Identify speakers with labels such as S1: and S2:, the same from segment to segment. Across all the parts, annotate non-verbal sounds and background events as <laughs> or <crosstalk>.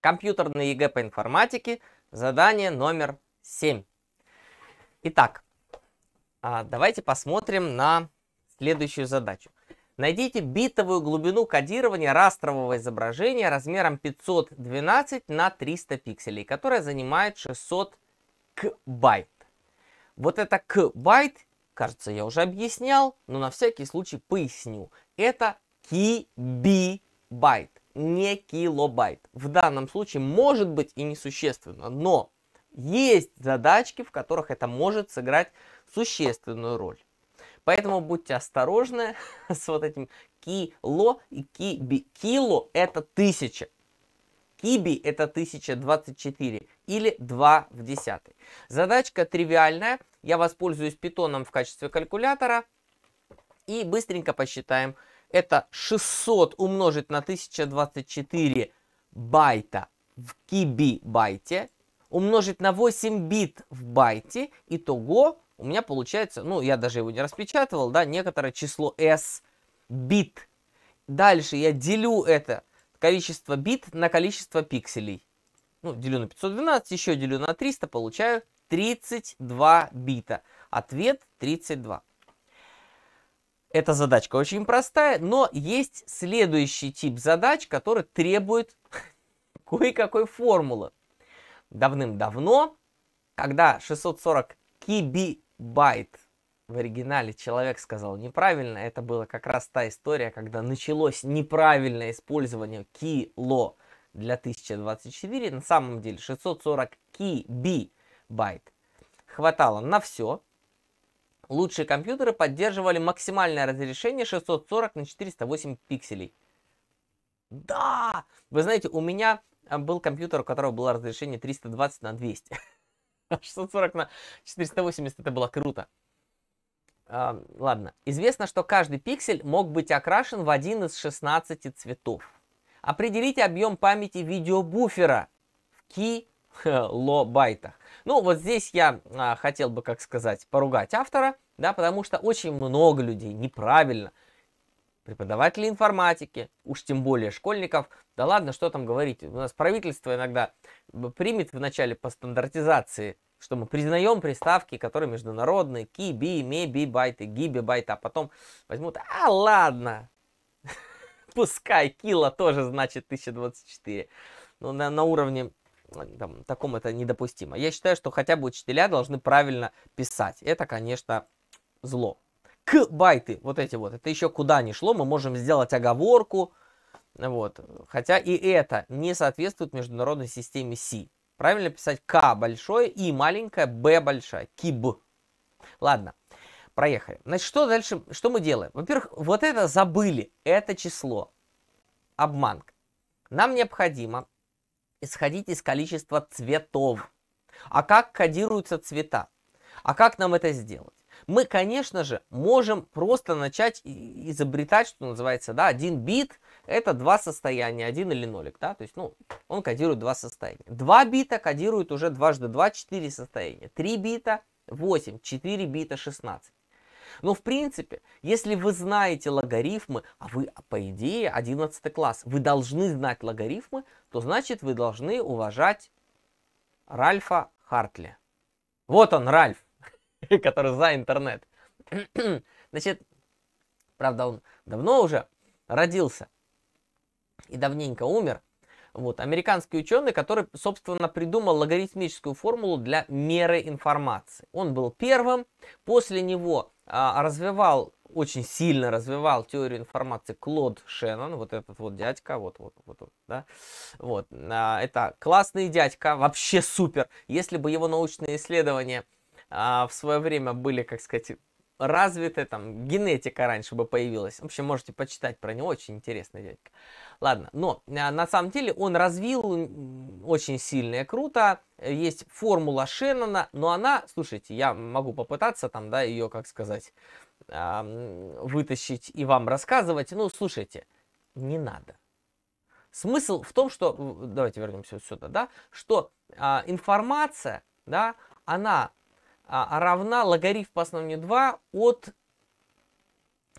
S1: Компьютерное ЕГЭ по информатике, задание номер 7. Итак, а, давайте посмотрим на следующую задачу. Найдите битовую глубину кодирования растрового изображения размером 512 на 300 пикселей, которая занимает 600 кбайт. Вот это кбайт, кажется, я уже объяснял, но на всякий случай поясню. Это кибайт не килобайт. В данном случае может быть и несущественно, но есть задачки, в которых это может сыграть существенную роль. Поэтому будьте осторожны <laughs> с вот этим кило и киби. Кило это тысяча. Киби это 1024 или 2 в десятой. Задачка тривиальная. Я воспользуюсь питоном в качестве калькулятора. И быстренько посчитаем это 600 умножить на 1024 байта в кибибайте, умножить на 8 бит в байте, итого у меня получается, ну, я даже его не распечатывал, да, некоторое число S бит. Дальше я делю это количество бит на количество пикселей. Ну, делю на 512, еще делю на 300, получаю 32 бита. Ответ 32. Эта задачка очень простая, но есть следующий тип задач, который требует <laughs> кое-какой формулы. Давным-давно, когда 640 кибибайт в оригинале человек сказал неправильно, это была как раз та история, когда началось неправильное использование кило для 1024, на самом деле 640 кибибайт хватало на все, лучшие компьютеры поддерживали максимальное разрешение 640 на 408 пикселей. Да! Вы знаете, у меня а, был компьютер, у которого было разрешение 320 на 200. 640 <laughs> а на 480 это было круто. А, ладно. Известно, что каждый пиксель мог быть окрашен в один из 16 цветов. Определите объем памяти видеобуфера в ки <laughs> лобайта. Ну, вот здесь я а, хотел бы, как сказать, поругать автора, да, потому что очень много людей неправильно, преподаватели информатики, уж тем более школьников, да ладно, что там говорить, у нас правительство иногда э, примет вначале по стандартизации, что мы признаем приставки, которые международные, киби, меби байты, гиби байты, а потом возьмут, а ладно, <laughs> пускай кило тоже значит 1024. Но ну, на, на уровне там, таком это недопустимо. Я считаю, что хотя бы учителя должны правильно писать. Это, конечно, зло. К байты, вот эти вот, это еще куда ни шло, мы можем сделать оговорку, вот. Хотя и это не соответствует международной системе Си. Правильно писать К большое и маленькое Б большая, киб. Ладно, проехали. Значит, что дальше, что мы делаем? Во-первых, вот это забыли, это число, обманка. Нам необходимо исходить из количества цветов. А как кодируются цвета? А как нам это сделать? Мы, конечно же, можем просто начать изобретать, что называется, да, один бит – это два состояния, один или нолик, да, то есть, ну, он кодирует два состояния. Два бита кодирует уже дважды два – четыре состояния, три бита – восемь, четыре бита шестнадцать. Но в принципе, если вы знаете логарифмы, а вы, а, по идее, 11 класс, вы должны знать логарифмы, то значит вы должны уважать Ральфа Хартли. Вот он, Ральф, <laughs> который за интернет. <clears throat> Значит, правда, он давно уже родился и давненько умер. Вот, американский ученый, который, собственно, придумал логарифмическую формулу для меры информации. Он был первым, после него а, а развивал, очень сильно развивал теорию информации Клод Шеннон, вот этот вот дядька, вот, вот, вот, да, вот, а, это классный дядька, вообще супер, если бы его научные исследования в свое время были, как сказать, развитая, там, генетика раньше бы появилась. В общем, можете почитать про него, очень интересный дядька. Ладно, но а, на самом деле он развил очень сильно и круто. Есть формула Шеннона, но она, слушайте, я могу попытаться там, да, ее, как сказать, а, вытащить и вам рассказывать. Ну, слушайте, не надо. Смысл в том, что, давайте вернемся сюда, да, что а, информация, да, она а, а, равна логарифм по основанию 2 от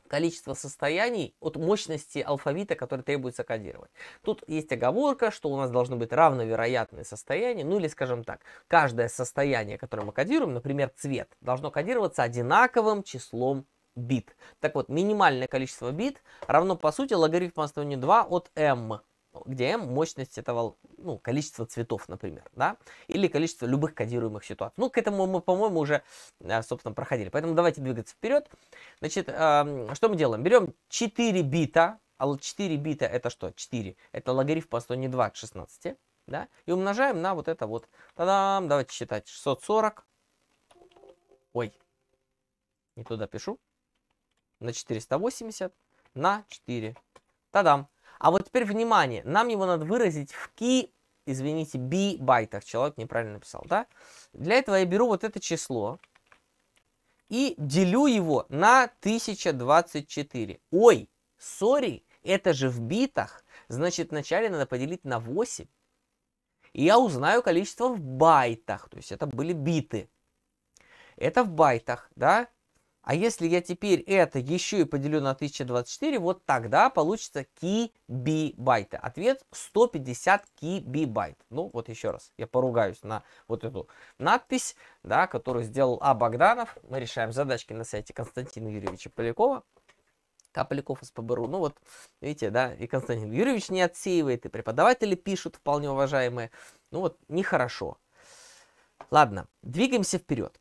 S1: количества состояний от мощности алфавита, который требуется кодировать. Тут есть оговорка, что у нас должны быть равновероятные состояния, ну или скажем так, каждое состояние, которое мы кодируем, например, цвет, должно кодироваться одинаковым числом бит. Так вот, минимальное количество бит равно, по сути, логарифм по основанию 2 от m где m мощность этого, ну, количество цветов, например, да, или количество любых кодируемых ситуаций. Ну, к этому мы, по-моему, уже, э, собственно, проходили. Поэтому давайте двигаться вперед. Значит, что мы делаем? Берем 4 бита, а 4 бита это что? 4. Это логарифм по стороне 2 а к 16, да, и умножаем на вот это вот. Та-дам, давайте считать. 640. Ой, не туда пишу. На 480 на 4. Та-дам. А вот теперь внимание, нам его надо выразить в key, извините, b байтах. Человек неправильно написал, да? Для этого я беру вот это число и делю его на 1024. Ой, сори, это же в битах. Значит, вначале надо поделить на 8. И я узнаю количество в байтах. То есть это были биты. Это в байтах, да? А если я теперь это еще и поделю на 1024, вот тогда получится кибибайты. Ответ 150 кибибайт. Ну, вот еще раз, я поругаюсь на вот эту надпись, да, которую сделал А. Богданов. Мы решаем задачки на сайте Константина Юрьевича Полякова. Капляков из ПБРУ. Ну вот, видите, да, и Константин Юрьевич не отсеивает, и преподаватели пишут вполне уважаемые. Ну вот, нехорошо. Ладно, двигаемся вперед.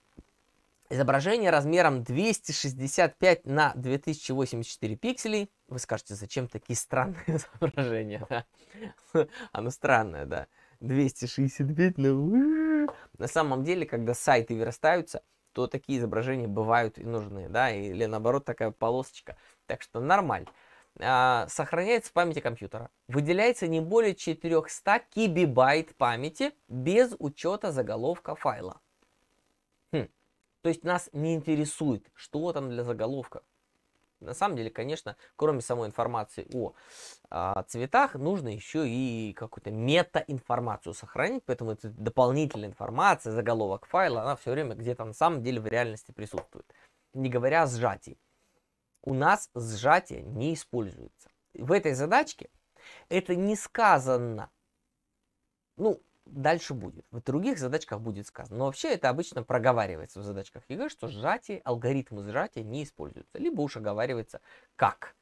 S1: Изображение размером 265 на 2084 пикселей. Вы скажете, зачем такие странные <laughs> изображения? Да? Оно странное, да. 265 на... Ну, на самом деле, когда сайты вырастаются, то такие изображения бывают и нужны, да, или наоборот такая полосочка. Так что нормально. А, сохраняется в памяти компьютера. Выделяется не более 400 кибибайт памяти без учета заголовка файла. То есть нас не интересует, что там для заголовка. На самом деле, конечно, кроме самой информации о, о а, цветах, нужно еще и какую-то метаинформацию сохранить, поэтому это дополнительная информация, заголовок файла, она все время где-то на самом деле в реальности присутствует. Не говоря о сжатии. У нас сжатие не используется. В этой задачке это не сказано. Ну, дальше будет. В других задачках будет сказано. Но вообще это обычно проговаривается в задачках ЕГЭ, что сжатие, алгоритмы сжатия не используются. Либо уж оговаривается как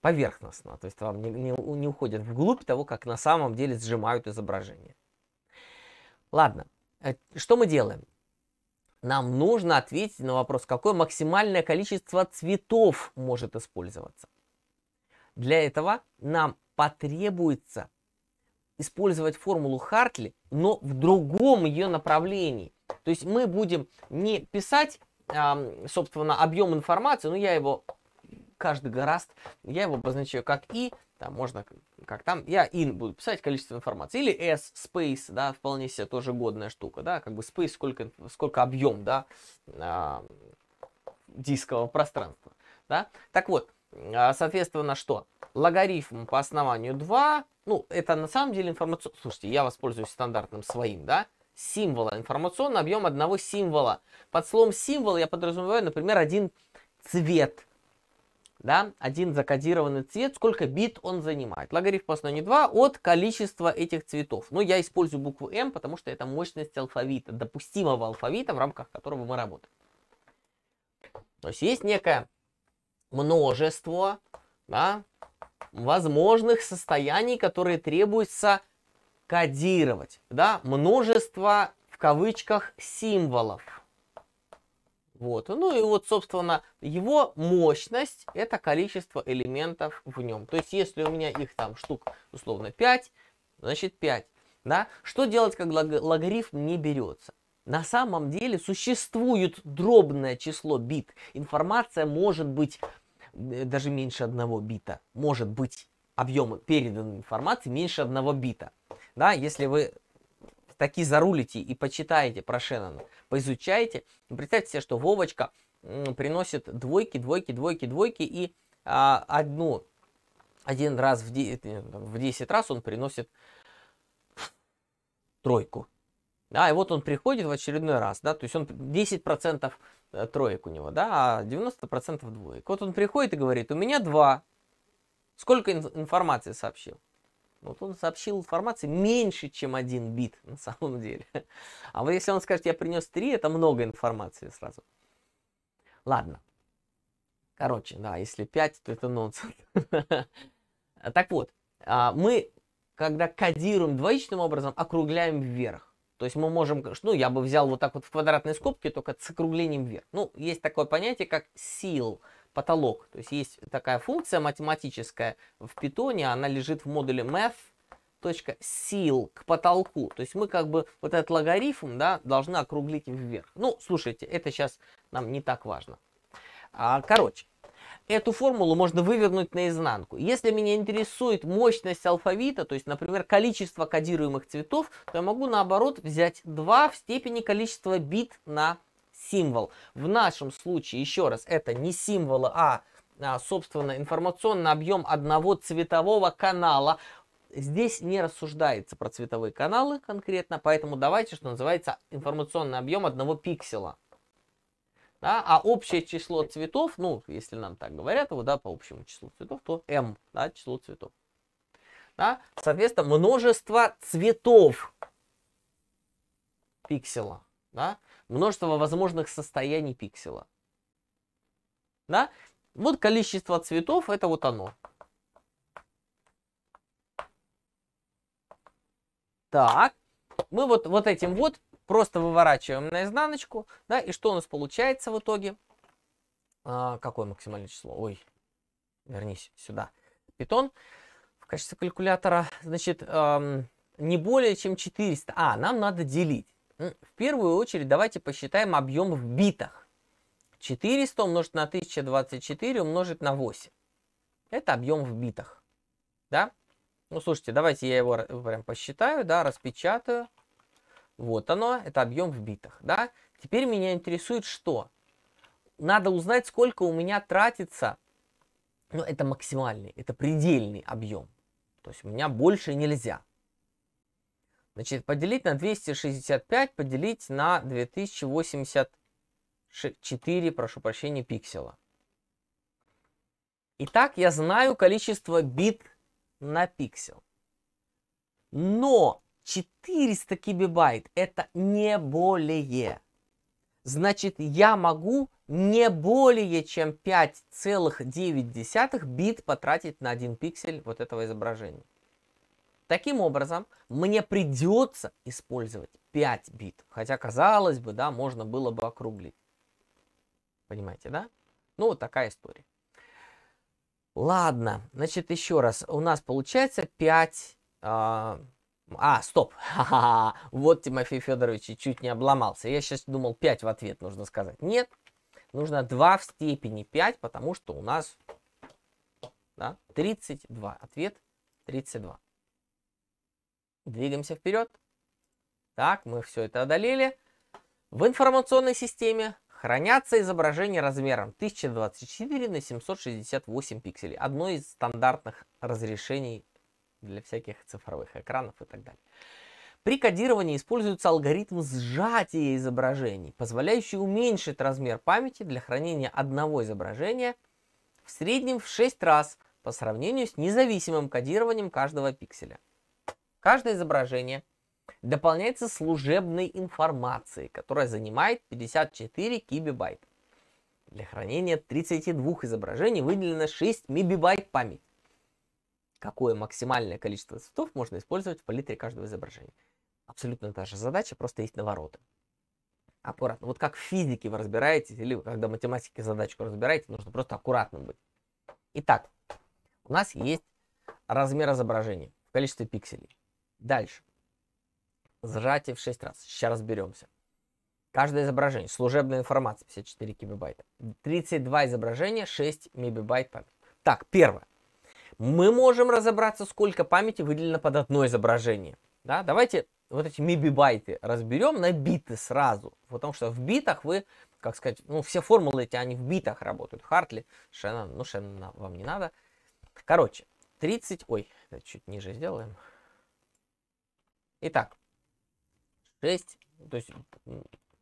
S1: поверхностно. То есть вам не, не, не уходят вглубь того, как на самом деле сжимают изображение. Ладно, э, что мы делаем? Нам нужно ответить на вопрос, какое максимальное количество цветов может использоваться. Для этого нам потребуется использовать формулу Хартли, но в другом ее направлении. То есть мы будем не писать, собственно, объем информации, но я его каждый гораст, я его обозначаю как и, там можно как там, я in буду писать количество информации, или s, space, да, вполне себе тоже годная штука, да, как бы space, сколько, сколько объем, да, э, дискового пространства, да. Так вот, а, соответственно, что? Логарифм по основанию 2, ну, это на самом деле информационно... Слушайте, я воспользуюсь стандартным своим, да? Символа, информационный объем одного символа. Под словом символ я подразумеваю, например, один цвет. Да, один закодированный цвет, сколько бит он занимает. Логарифм по основанию 2 от количества этих цветов. Ну я использую букву М, потому что это мощность алфавита, допустимого алфавита, в рамках которого мы работаем. То есть есть некая множество да, возможных состояний, которые требуется кодировать. Да, множество в кавычках символов. Вот. Ну и вот, собственно, его мощность – это количество элементов в нем. То есть, если у меня их там штук, условно, 5, значит 5. Да? Что делать, когда логарифм не берется? На самом деле существует дробное число бит. Информация может быть Э, даже меньше одного бита. Может быть объем переданной информации меньше одного бита. Да, если вы таки зарулите и почитаете про Шеннона, поизучаете, ну, представьте себе, что Вовочка приносит двойки, двойки, двойки, двойки и а, одну, один раз в, де, э, в 10 раз он приносит тройку. Да, и вот он приходит в очередной раз, да, то есть он 10% э, троек у него, да, а 90% двоек. Вот он приходит и говорит, у меня два. Сколько инф- информации сообщил? Вот он сообщил информации меньше, чем один бит на самом деле. <laughs> А вот если он скажет, я принес три, это много информации сразу. Ладно. Короче, да, если 5, то это нонсенс. <laughs> Так вот, а мы, когда кодируем двоичным образом, округляем вверх. То есть мы можем, ну, я бы взял вот так вот в квадратной скобке, только с округлением вверх. Ну, есть такое понятие, как сил, потолок. То есть есть такая функция математическая в питоне, она лежит в модуле math, точка сил к потолку. То есть мы как бы вот этот логарифм, да, должны округлить вверх. Ну, слушайте, это сейчас нам не так важно. А, короче, Эту формулу можно вывернуть наизнанку. Если меня интересует мощность алфавита, то есть, например, количество кодируемых цветов, то я могу наоборот взять 2 в степени количества бит на символ. В нашем случае, еще раз, это не символы, а, а собственно, информационный объем одного цветового канала. Здесь не рассуждается про цветовые каналы конкретно, поэтому давайте, что называется, информационный объем одного пикселя. Да, а общее число цветов, ну, если нам так говорят, вот, да, по общему числу цветов, то m, да, число цветов. Да, соответственно, множество цветов пиксела, да, множество возможных состояний пиксела. Да? Вот количество цветов, это вот оно. Так, мы вот, вот этим вот Просто выворачиваем на изнаночку, да, и что у нас получается в итоге? А, какое максимальное число? Ой, вернись сюда. Питон в качестве калькулятора, значит, эм, не более чем 400. А, нам надо делить. В первую очередь давайте посчитаем объем в битах. 400 умножить на 1024 умножить на 8. Это объем в битах. Да? Ну, слушайте, давайте я его прям посчитаю, да, распечатаю. Вот оно, это объем в битах, да? Теперь меня интересует что? Надо узнать, сколько у меня тратится, ну, это максимальный, это предельный объем. То есть у меня больше нельзя. Значит, поделить на 265, поделить на 2084, прошу прощения, пикселя. Итак, я знаю количество бит на пиксель. Но 400 кибибайт – это не более. Значит, я могу не более чем 5,9 бит потратить на один пиксель вот этого изображения. Таким образом, мне придется использовать 5 бит. Хотя, казалось бы, да, можно было бы округлить. Понимаете, да? Ну, вот такая история. Ладно, значит, еще раз. У нас получается 5... А, стоп. <laughs> Ха-ха-ха. Вот Тимофей Федорович чуть не обломался. Я сейчас думал 5 в ответ нужно сказать. Нет, нужно 2 в степени 5, потому что у нас да, 32. Ответ 32. Двигаемся вперед. Так, мы все это одолели. В информационной системе хранятся изображения размером 1024 на 768 пикселей. Одно из стандартных разрешений для всяких цифровых экранов и так далее. При кодировании используется алгоритм сжатия изображений, позволяющий уменьшить размер памяти для хранения одного изображения в среднем в 6 раз по сравнению с независимым кодированием каждого пикселя. Каждое изображение дополняется служебной информацией, которая занимает 54 кибибайта. Для хранения 32 изображений выделено 6 мегабайт памяти какое максимальное количество цветов можно использовать в палитре каждого изображения. Абсолютно та же задача, просто есть навороты. Аккуратно. Вот как в физике вы разбираетесь, или когда в математике задачку разбираете, нужно просто аккуратно быть. Итак, у нас есть размер изображения в количестве пикселей. Дальше. Сжатие в 6 раз. Сейчас разберемся. Каждое изображение. Служебная информация 54 кибибайта. 32 изображения, 6 мегабайт памяти. Так, первое мы можем разобраться, сколько памяти выделено под одно изображение. Да? Давайте вот эти мебибайты разберем на биты сразу, потому что в битах вы, как сказать, ну, все формулы эти, они в битах работают. Хартли, Шеннон, ну, Шеннон вам не надо. Короче, 30, ой, чуть ниже сделаем. Итак, 6, то есть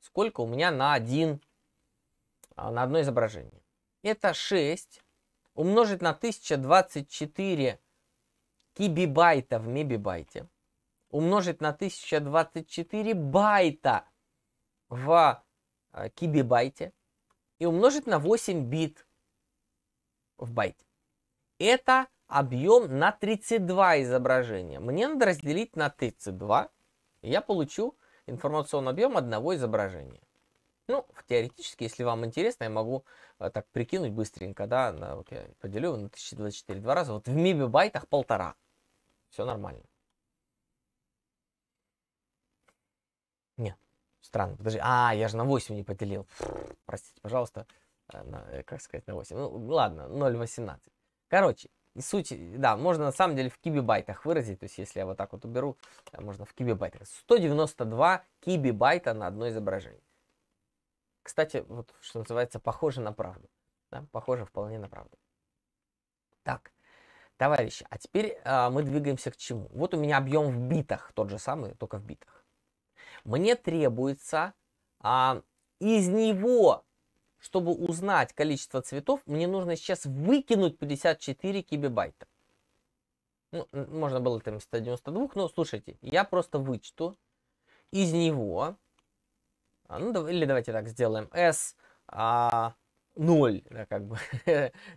S1: сколько у меня на один, а, на одно изображение. Это 6 умножить на 1024 кибибайта в мебибайте, умножить на 1024 байта в э, кибибайте и умножить на 8 бит в байте. Это объем на 32 изображения. Мне надо разделить на 32, и я получу информационный объем одного изображения. Ну, теоретически, если вам интересно, я могу а, так прикинуть быстренько, да, на, вот я поделю на 1024 два раза, вот в мибибайтах полтора. Все нормально. Не, странно, подожди, а, я же на 8 не поделил, простите, пожалуйста, э, на, э, как сказать, на 8, ну, ладно, 0,18. Короче, суть, да, можно на самом деле в кибибайтах выразить, то есть если я вот так вот уберу, можно в кибибайтах. 192 кибибайта на одно изображение. Кстати, вот что называется, похоже на правду. Да? Похоже вполне на правду. Так, товарищи, а теперь э, мы двигаемся к чему? Вот у меня объем в битах, тот же самый, только в битах. Мне требуется э, из него, чтобы узнать количество цветов, мне нужно сейчас выкинуть 54 кибибайта. Ну, можно было там 192, но слушайте, я просто вычту из него а, ну, или давайте так сделаем, S, а, да, как бы,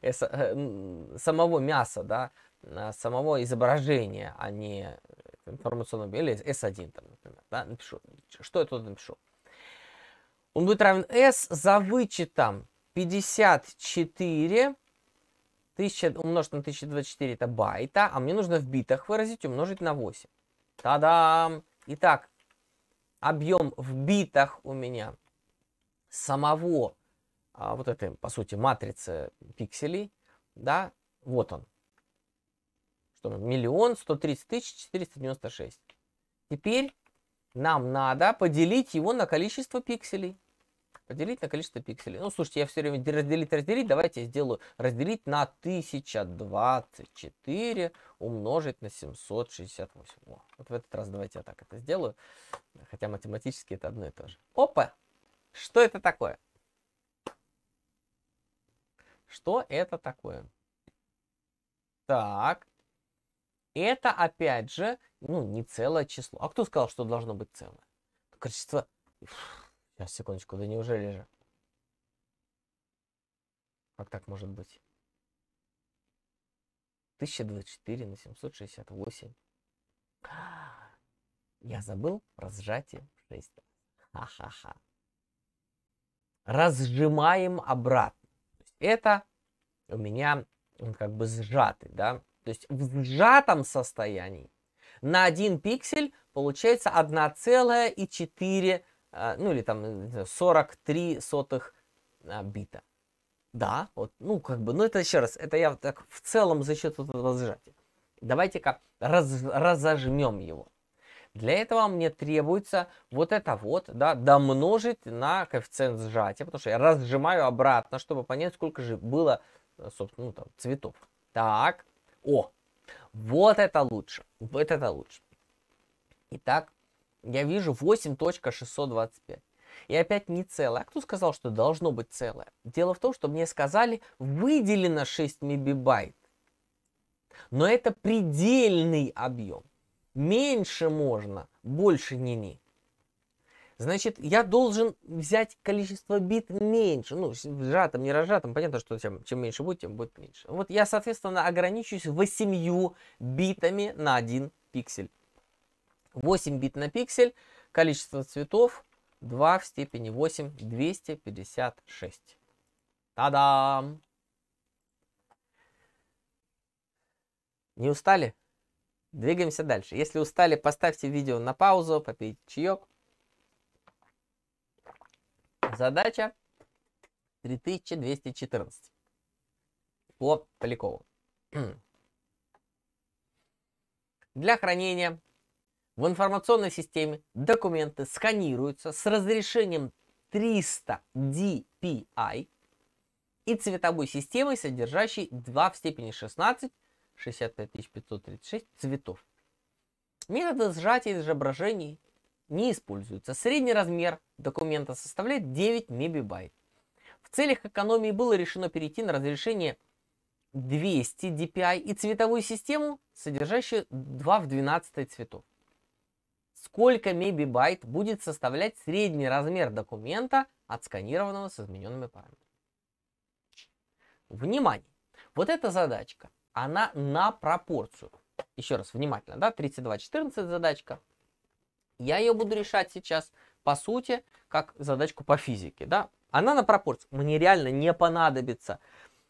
S1: S, <laughs> э, самого мяса, да, а, самого изображения, а не э, информационного, или S1, там, например, да, напишу, что я тут напишу. Он будет равен S за вычетом 54 1000 умножить на 1024 это байта, а мне нужно в битах выразить умножить на 8. Та-дам! Итак, объем в битах у меня самого а, вот этой, по сути, матрицы пикселей, да, вот он. Что миллион сто тридцать тысяч четыреста девяносто шесть. Теперь нам надо поделить его на количество пикселей. Поделить на количество пикселей. Ну, слушайте, я все время разделить, разделить. Давайте я сделаю разделить на 1024 умножить на 768. О, вот в этот раз давайте я так это сделаю. Хотя математически это одно и то же. Опа! Что это такое? Что это такое? Так. Это, опять же, ну, не целое число. А кто сказал, что должно быть целое? Количество... Сейчас, секундочку, да неужели же? Как так может быть? 1024 на 768. Я забыл про сжатие 6. Ха-ха-ха. Разжимаем обратно. Это у меня он как бы сжатый, да? То есть в сжатом состоянии на один пиксель получается 1,4 а, ну или там 43 сотых а, бита. Да, вот, ну как бы, ну это еще раз, это я так в целом за счет вот этого сжатия. Давайте-ка раз, разожмем его. Для этого мне требуется вот это вот, да, домножить на коэффициент сжатия, потому что я разжимаю обратно, чтобы понять, сколько же было, э, собственно, ну, там, цветов. Так, о, вот это лучше, вот это лучше. Итак, я вижу 8.625. И опять не целое. А кто сказал, что должно быть целое? Дело в том, что мне сказали, выделено 6 мегабайт. Но это предельный объем. Меньше можно, больше не не. Значит, я должен взять количество бит меньше. Ну, сжатым, не разжатым. Понятно, что чем, чем меньше будет, тем будет меньше. Вот я, соответственно, ограничусь 8 битами на один пиксель. 8 бит на пиксель, количество цветов 2 в степени 8, 256. Та-дам! Не устали? Двигаемся дальше. Если устали, поставьте видео на паузу, попейте чаек. Задача 3214 по Полякову. <clears throat> Для хранения в информационной системе документы сканируются с разрешением 300 DPI и цветовой системой, содержащей 2 в степени 16, 65536 цветов. Методы сжатия изображений не используются. Средний размер документа составляет 9 мебибайт. В целях экономии было решено перейти на разрешение 200 DPI и цветовую систему, содержащую 2 в 12 цветов сколько мебибайт будет составлять средний размер документа, отсканированного с измененными параметрами. Внимание! Вот эта задачка, она на пропорцию. Еще раз, внимательно, да, 3214 задачка. Я ее буду решать сейчас, по сути, как задачку по физике, да. Она на пропорцию. Мне реально не понадобится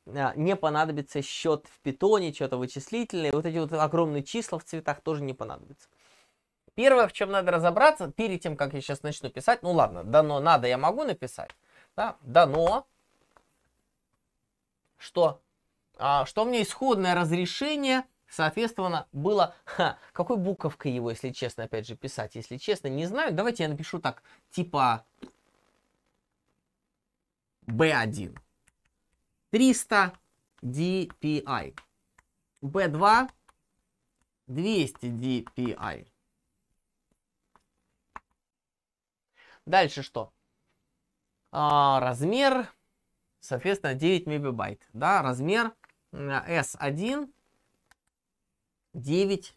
S1: э, не понадобится счет в питоне, что-то вычислительное. Вот эти вот огромные числа в цветах тоже не понадобятся. Первое, в чем надо разобраться, перед тем, как я сейчас начну писать, ну ладно, дано, надо, я могу написать, да, дано, что, а, что меня исходное разрешение, соответственно, было, ха, какой буковкой его, если честно, опять же, писать, если честно, не знаю, давайте я напишу так, типа B1, 300 DPI, B2, 200 DPI. Дальше что? А, размер, соответственно, 9 мегабайт. Да, размер S1 9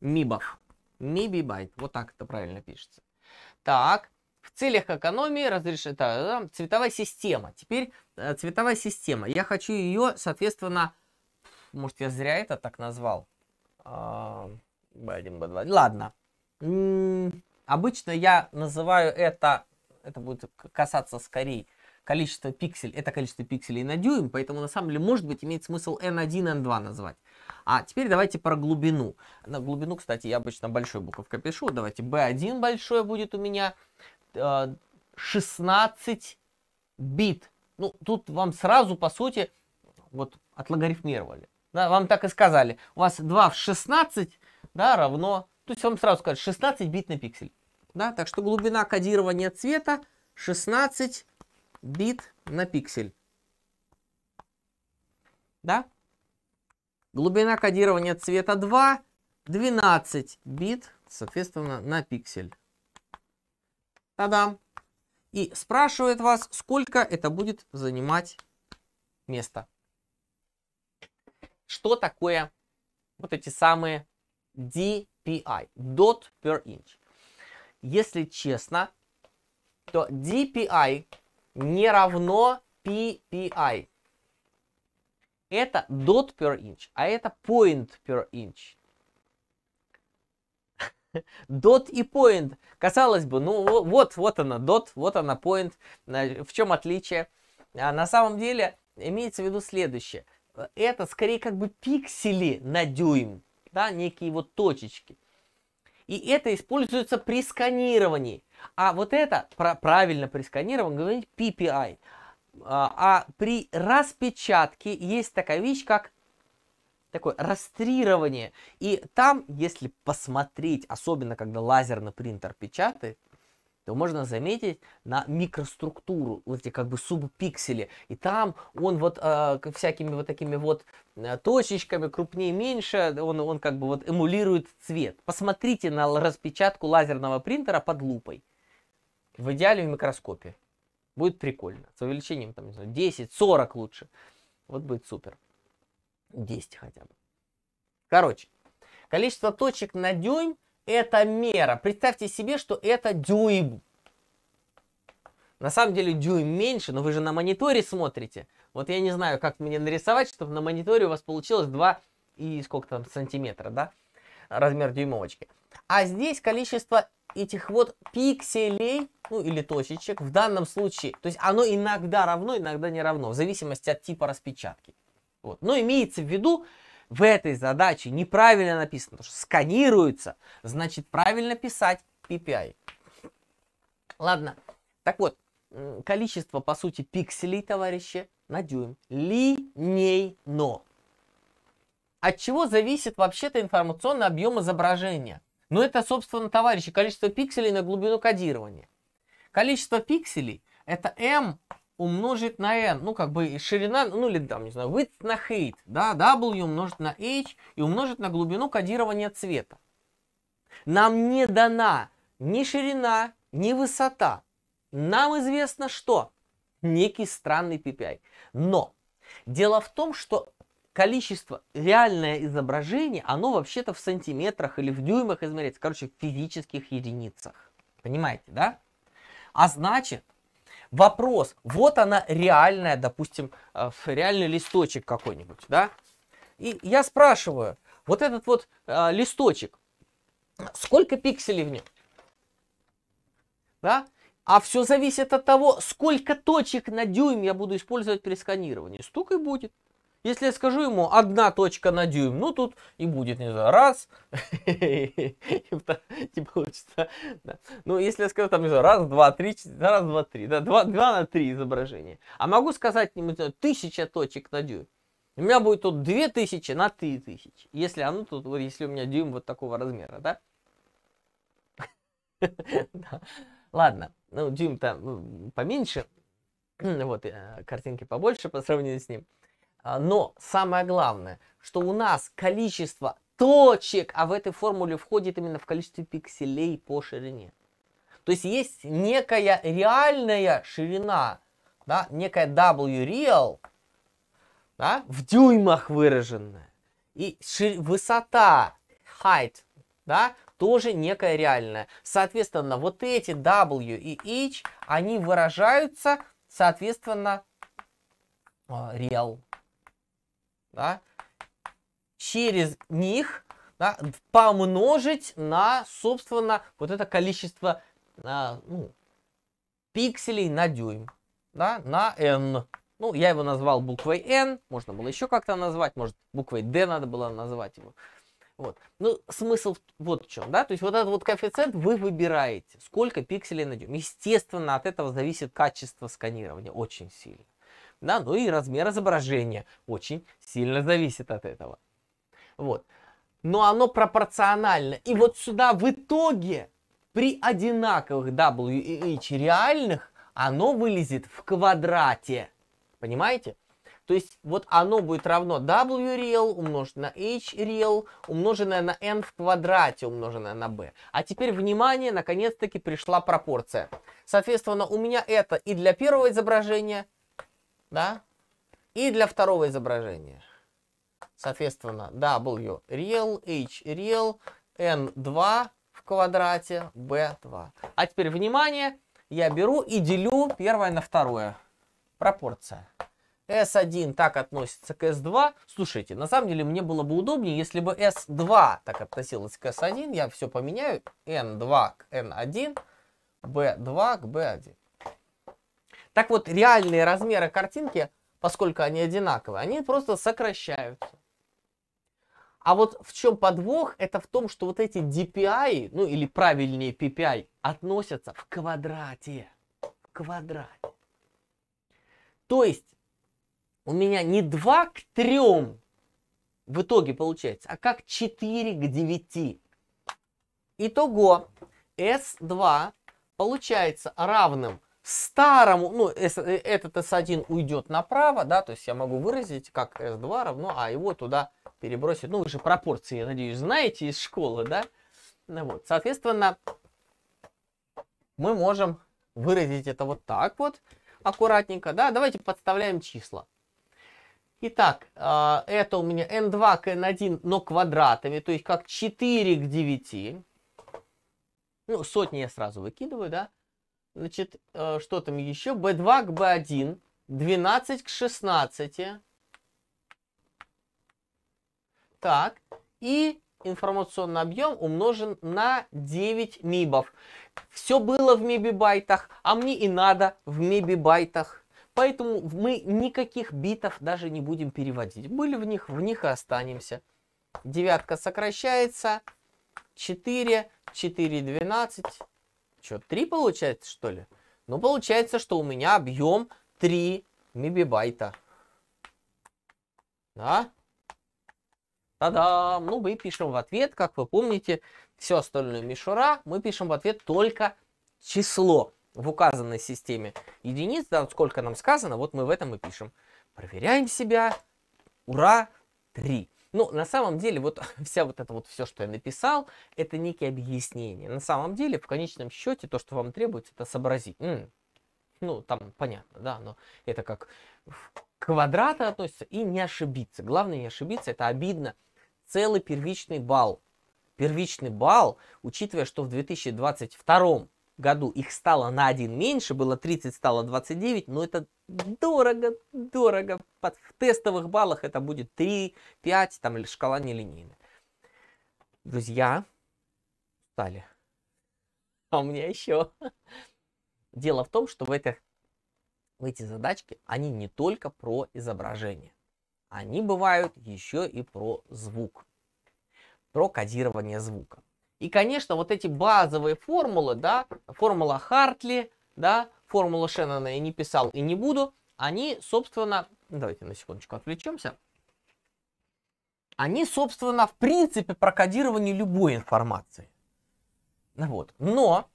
S1: мибов. Мибибайт. Вот так это правильно пишется. Так, в целях экономии разрешена да, э, цветовая система. Теперь э, цветовая система. Я хочу ее, соответственно, может я зря это так назвал. А, Ладно. Обычно я называю это, это будет касаться скорее количества пикселей, это количество пикселей на дюйм, поэтому на самом деле может быть имеет смысл N1, N2 назвать. А теперь давайте про глубину. На глубину, кстати, я обычно большой буковкой пишу. Давайте B1 большое будет у меня 16 э, бит. Ну, тут вам сразу, по сути, вот отлогарифмировали. Да, вам так и сказали. У вас 2 в 16 да, равно то есть вам сразу скажут 16 бит на пиксель. Да, так что глубина кодирования цвета 16 бит на пиксель. Да? Глубина кодирования цвета 2, 12 бит, соответственно, на пиксель. Тадам. И спрашивает вас, сколько это будет занимать места. Что такое вот эти самые D DPI, dot per inch. Если честно, то DPI не равно PPI. Это dot per inch, а это point per inch. <laughs> Dot и point. Казалось бы, ну вот, вот она, dot, вот она, point. В чем отличие? А на самом деле имеется в виду следующее. Это скорее как бы пиксели на дюйм да, некие вот точечки. И это используется при сканировании. А вот это, про правильно при сканировании, говорит PPI. А, а при распечатке есть такая вещь, как такое растрирование. И там, если посмотреть, особенно когда лазерный принтер печатает, то можно заметить на микроструктуру, вот эти как бы субпиксели. И там он вот э, всякими вот такими вот э, точечками, крупнее, меньше, он, он как бы вот эмулирует цвет. Посмотрите на распечатку лазерного принтера под лупой. В идеале в микроскопе. Будет прикольно. С увеличением там, не знаю, 10, 40 лучше. Вот будет супер. 10 хотя бы. Короче, количество точек на дюйм это мера. Представьте себе, что это дюйм. На самом деле дюйм меньше, но вы же на мониторе смотрите. Вот я не знаю, как мне нарисовать, чтобы на мониторе у вас получилось 2 и сколько там сантиметра, да? Размер дюймовочки. А здесь количество этих вот пикселей, ну или точечек, в данном случае, то есть оно иногда равно, иногда не равно, в зависимости от типа распечатки. Вот. Но имеется в виду, в этой задаче неправильно написано, что сканируется, значит правильно писать PPI. Ладно, так вот, количество, по сути, пикселей, товарищи, на дюйм линейно. От чего зависит вообще-то информационный объем изображения? Ну, это, собственно, товарищи, количество пикселей на глубину кодирования. Количество пикселей – это m умножить на n, ну, как бы ширина, ну, или там, не знаю, width на height, да, w умножить на h и умножить на глубину кодирования цвета. Нам не дана ни ширина, ни высота. Нам известно, что некий странный PPI. Но дело в том, что количество, реальное изображение, оно вообще-то в сантиметрах или в дюймах измеряется, короче, в физических единицах. Понимаете, да? А значит, Вопрос, вот она реальная, допустим, э, реальный листочек какой-нибудь, да? И я спрашиваю, вот этот вот э, листочек, сколько пикселей в нем? Да? А все зависит от того, сколько точек на дюйм я буду использовать при сканировании. Столько и будет. Если я скажу ему одна точка на дюйм, ну тут и будет, не знаю, раз, <laughs> и получится. Ну, если я скажу там, не знаю, раз, два, три, раз, два, три, да, два, два на три изображения. А могу сказать ему тысяча точек на дюйм. У меня будет тут две тысячи на три тысячи, Если оно тут, вот если у меня дюйм вот такого размера, да? <laughs> Ладно, ну дюйм там поменьше, <clears throat> вот э, картинки побольше по сравнению с ним. А, но самое главное, что у нас количество точек, а в этой формуле входит именно в количестве пикселей по ширине. То есть есть некая реальная ширина, да, некая W-real, да, в дюймах выраженная. И шир... высота, height, да, тоже некая реальная. Соответственно, вот эти W и H, они выражаются, соответственно, а, real да, через них да, помножить на, собственно, вот это количество а, ну, пикселей на дюйм, да, на n. Ну, я его назвал буквой n, можно было еще как-то назвать, может, буквой d надо было назвать его. Вот. Ну, смысл вот в чем, да? То есть вот этот вот коэффициент вы выбираете, сколько пикселей на дюйм. Естественно, от этого зависит качество сканирования очень сильно да, ну и размер изображения очень сильно зависит от этого. Вот. Но оно пропорционально. И вот сюда в итоге при одинаковых W и H реальных оно вылезет в квадрате. Понимаете? То есть вот оно будет равно W real умножить на H real, умноженное на n в квадрате, умноженное на b. А теперь, внимание, наконец-таки пришла пропорция. Соответственно, у меня это и для первого изображения, да, и для второго изображения. Соответственно, W real, H real, N2 в квадрате, B2. А теперь, внимание, я беру и делю первое на второе. Пропорция. S1 так относится к S2. Слушайте, на самом деле мне было бы удобнее, если бы S2 так относилась к S1. Я все поменяю. N2 к N1, B2 к B1. Так вот, реальные размеры картинки, поскольку они одинаковые, они просто сокращаются. А вот в чем подвох, это в том, что вот эти DPI, ну или правильнее PPI, относятся в квадрате. В квадрате. То есть у меня не 2 к 3 в итоге получается, а как 4 к 9. Итого S2 получается равным старому, ну, S, э, этот S1 уйдет направо, да, то есть я могу выразить, как S2 равно, а его туда перебросить. Ну, вы же пропорции, я надеюсь, знаете из школы, да? Ну, вот, соответственно, мы можем выразить это вот так вот, аккуратненько, да? Давайте подставляем числа. Итак, а, это у меня n2 к n1, но квадратами, то есть как 4 к 9. Ну, сотни я сразу выкидываю, да? Значит, э, что там еще? b2 к b1, 12 к 16. Так, и информационный объем умножен на 9 мибов. Все было в мебибайтах, а мне и надо в мебибайтах. Поэтому мы никаких битов даже не будем переводить. Были в них, в них и останемся. Девятка сокращается. 4, 4, 12, что, 3 получается, что ли? Ну, получается, что у меня объем 3 мегабайта. Да? Та-дам! Ну, мы пишем в ответ, как вы помните, все остальное мишура, мы пишем в ответ только число в указанной системе единиц, да, вот сколько нам сказано, вот мы в этом и пишем. Проверяем себя. Ура! 3. Ну, на самом деле вот <laughs> вся вот это вот все, что я написал, это некие объяснения. На самом деле в конечном счете то, что вам требуется, это сообразить. М-м, ну, там понятно, да, но это как квадрата относится и не ошибиться. Главное не ошибиться, это обидно. Целый первичный балл. Первичный балл, учитывая, что в 2022 году их стало на один меньше, было 30, стало 29, но это дорого, дорого. Под, в тестовых баллах это будет 3, 5, там шкала нелинейная. Друзья, стали. А у меня еще. Дело в том, что в, этих, в эти задачки, они не только про изображение. Они бывают еще и про звук. Про кодирование звука. И, конечно, вот эти базовые формулы, да, формула Хартли, да, формула Шеннона я не писал и не буду, они, собственно, давайте на секундочку отвлечемся, они, собственно, в принципе прокодирование любой информации. Ну вот. Но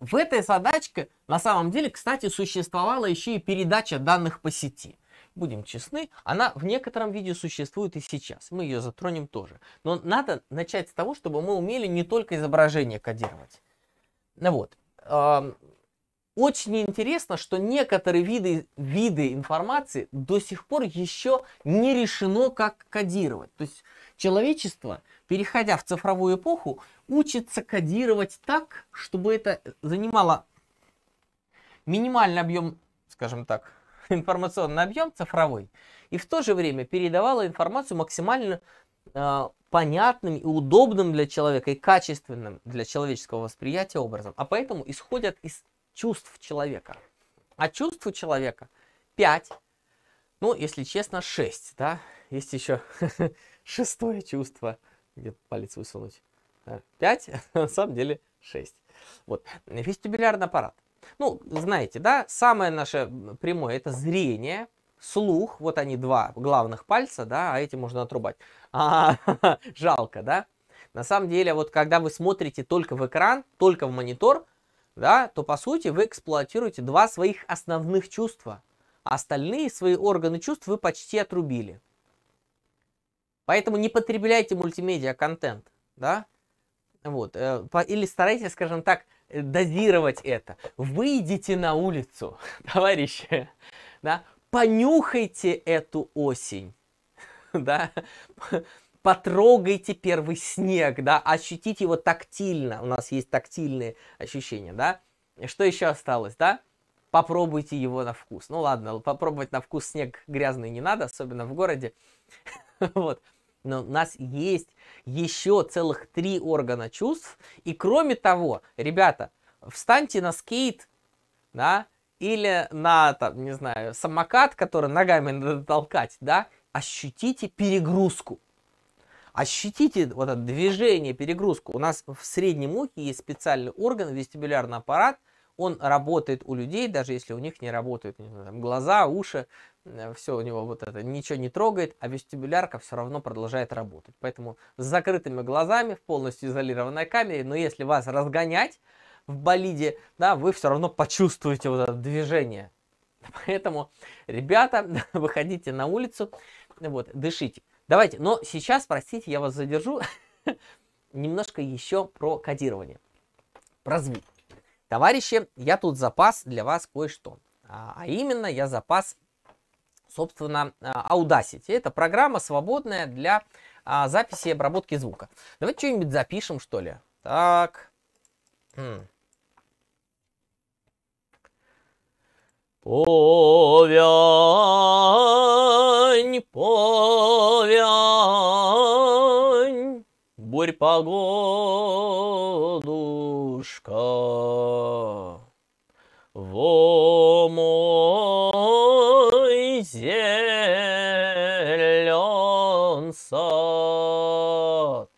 S1: в этой задачке на самом деле, кстати, существовала еще и передача данных по сети будем честны, она в некотором виде существует и сейчас. Мы ее затронем тоже. Но надо начать с того, чтобы мы умели не только изображение кодировать. Ну вот. Очень интересно, что некоторые виды, виды информации до сих пор еще не решено, как кодировать. То есть человечество, переходя в цифровую эпоху, учится кодировать так, чтобы это занимало минимальный объем, скажем так, <laughs> информационный объем цифровой и в то же время передавала информацию максимально а, понятным и удобным для человека и качественным для человеческого восприятия образом, а поэтому исходят из чувств человека. А чувств у человека 5, ну, если честно, 6, да, есть еще <laughs> шестое чувство, где палец высунуть. 5, <laughs> а на самом деле 6. Вот, вестибулярный аппарат. Ну, знаете, да, самое наше прямое это зрение, слух, вот они два главных пальца, да, а эти можно отрубать. А, <laughs> жалко, да? На самом деле, вот когда вы смотрите только в экран, только в монитор, да, то по сути вы эксплуатируете два своих основных чувства. А остальные свои органы чувств вы почти отрубили. Поэтому не потребляйте мультимедиа контент, да? Вот, э, или старайтесь, скажем так, Э, дозировать это. Выйдите на улицу, <laughs> товарищи, да, понюхайте эту осень, <laughs> да, потрогайте первый снег, да, ощутите его тактильно. У нас есть тактильные ощущения, да. Что еще осталось, да? Попробуйте его на вкус. Ну ладно, попробовать на вкус снег грязный не надо, особенно в городе. <laughs> Вот но у нас есть еще целых три органа чувств. И кроме того, ребята, встаньте на скейт, да, или на, там, не знаю, самокат, который ногами надо толкать, да, ощутите перегрузку. Ощутите вот это движение, перегрузку. У нас в среднем ухе есть специальный орган, вестибулярный аппарат – он работает у людей, даже если у них не работают не знаю, глаза, уши, э, все у него вот это, ничего не трогает, а вестибулярка все равно продолжает работать. Поэтому с закрытыми глазами, в полностью изолированной камере, но если вас разгонять в болиде, да, вы все равно почувствуете вот это движение. <laughs> Поэтому, ребята, <laughs> выходите на улицу, вот, дышите. Давайте, но сейчас, простите, я вас задержу, <laughs> немножко еще про кодирование, про звук. Товарищи, я тут запас для вас кое-что. А, а именно я запас, собственно, а, Audacity. Это программа свободная для а, записи и обработки звука. Давайте что-нибудь запишем, что ли. Так. Хм. Повянь, повянь, бурь погодушка. в мой зелен сад.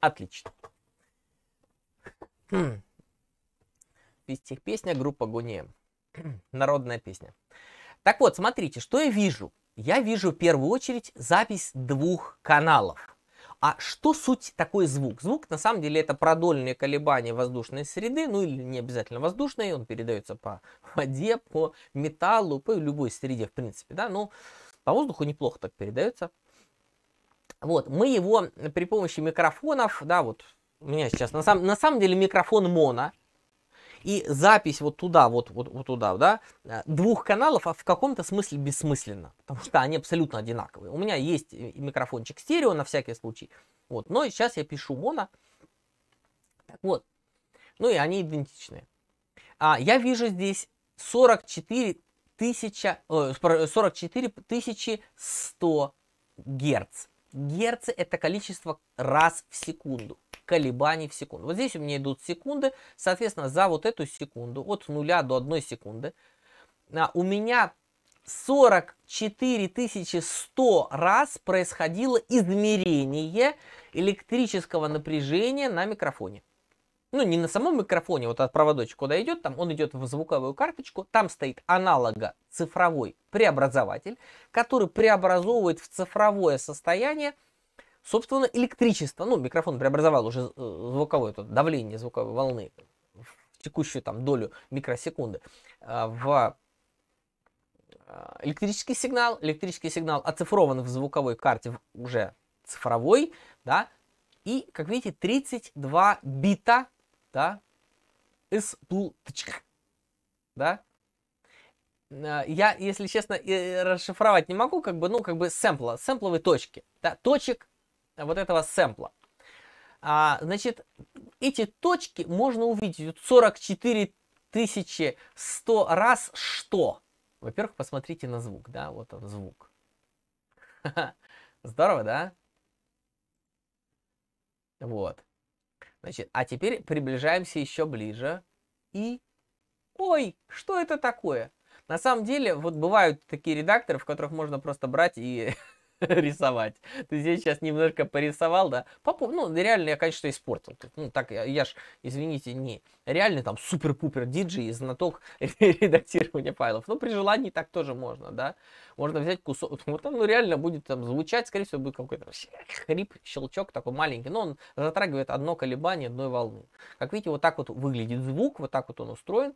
S1: Отлично. Хм. песня группа Гунеем. Народная песня. Так вот, смотрите, что я вижу я вижу в первую очередь запись двух каналов. А что суть такой звук? Звук на самом деле это продольные колебания воздушной среды, ну или не обязательно воздушной, он передается по воде, по металлу, по любой среде в принципе, да, Но по воздуху неплохо так передается. Вот, мы его при помощи микрофонов, да, вот у меня сейчас на, сам, на самом деле микрофон моно, и запись вот туда, вот, вот, вот туда, да, э, двух каналов а в каком-то смысле бессмысленно, потому что они абсолютно одинаковые. У меня есть э, микрофончик стерео на всякий случай, вот, но сейчас я пишу моно, вот, ну и они идентичные. А я вижу здесь 44 тысяча, 44 э, тысячи 100 герц. Герцы это количество раз в секунду колебаний в секунду. Вот здесь у меня идут секунды, соответственно, за вот эту секунду, от 0 до 1 секунды, а, у меня 44 100 раз происходило измерение электрического напряжения на микрофоне. Ну, не на самом микрофоне, вот от проводочек куда идет, там он идет в звуковую карточку, там стоит аналога цифровой преобразователь, который преобразовывает в цифровое состояние – Собственно, электричество, ну, микрофон преобразовал уже э, звуковое тут давление звуковой волны в текущую там долю микросекунды а, в а, электрический сигнал. Электрический сигнал оцифрован в звуковой карте уже цифровой, да, и, как видите, 32 бита, да, из плуточек, да. А, я, если честно, э, расшифровать не могу, как бы, ну, как бы сэмпла, сэмпловые точки, да, точек вот этого сэмпла. А, значит, эти точки можно увидеть 44 100 раз что. Во-первых, посмотрите на звук, да, вот он звук. <laughs> Здорово, да? Вот. Значит, а теперь приближаемся еще ближе. И... Ой, что это такое? На самом деле, вот бывают такие редакторы, в которых можно просто брать и <laughs> <laughs> рисовать. Ты здесь сейчас немножко порисовал, да? Попу... Ну, реально я, конечно, испортил. Ну, так, я, я ж, извините, не Реальный там супер-пупер диджей и знаток <laughs> редактирования файлов. Но ну, при желании так тоже можно, да? Можно взять кусок, <laughs> вот там, ну, реально будет там звучать, скорее всего, будет какой-то хрип, щелчок такой маленький, но он затрагивает одно колебание одной волны. Как видите, вот так вот выглядит звук, вот так вот он устроен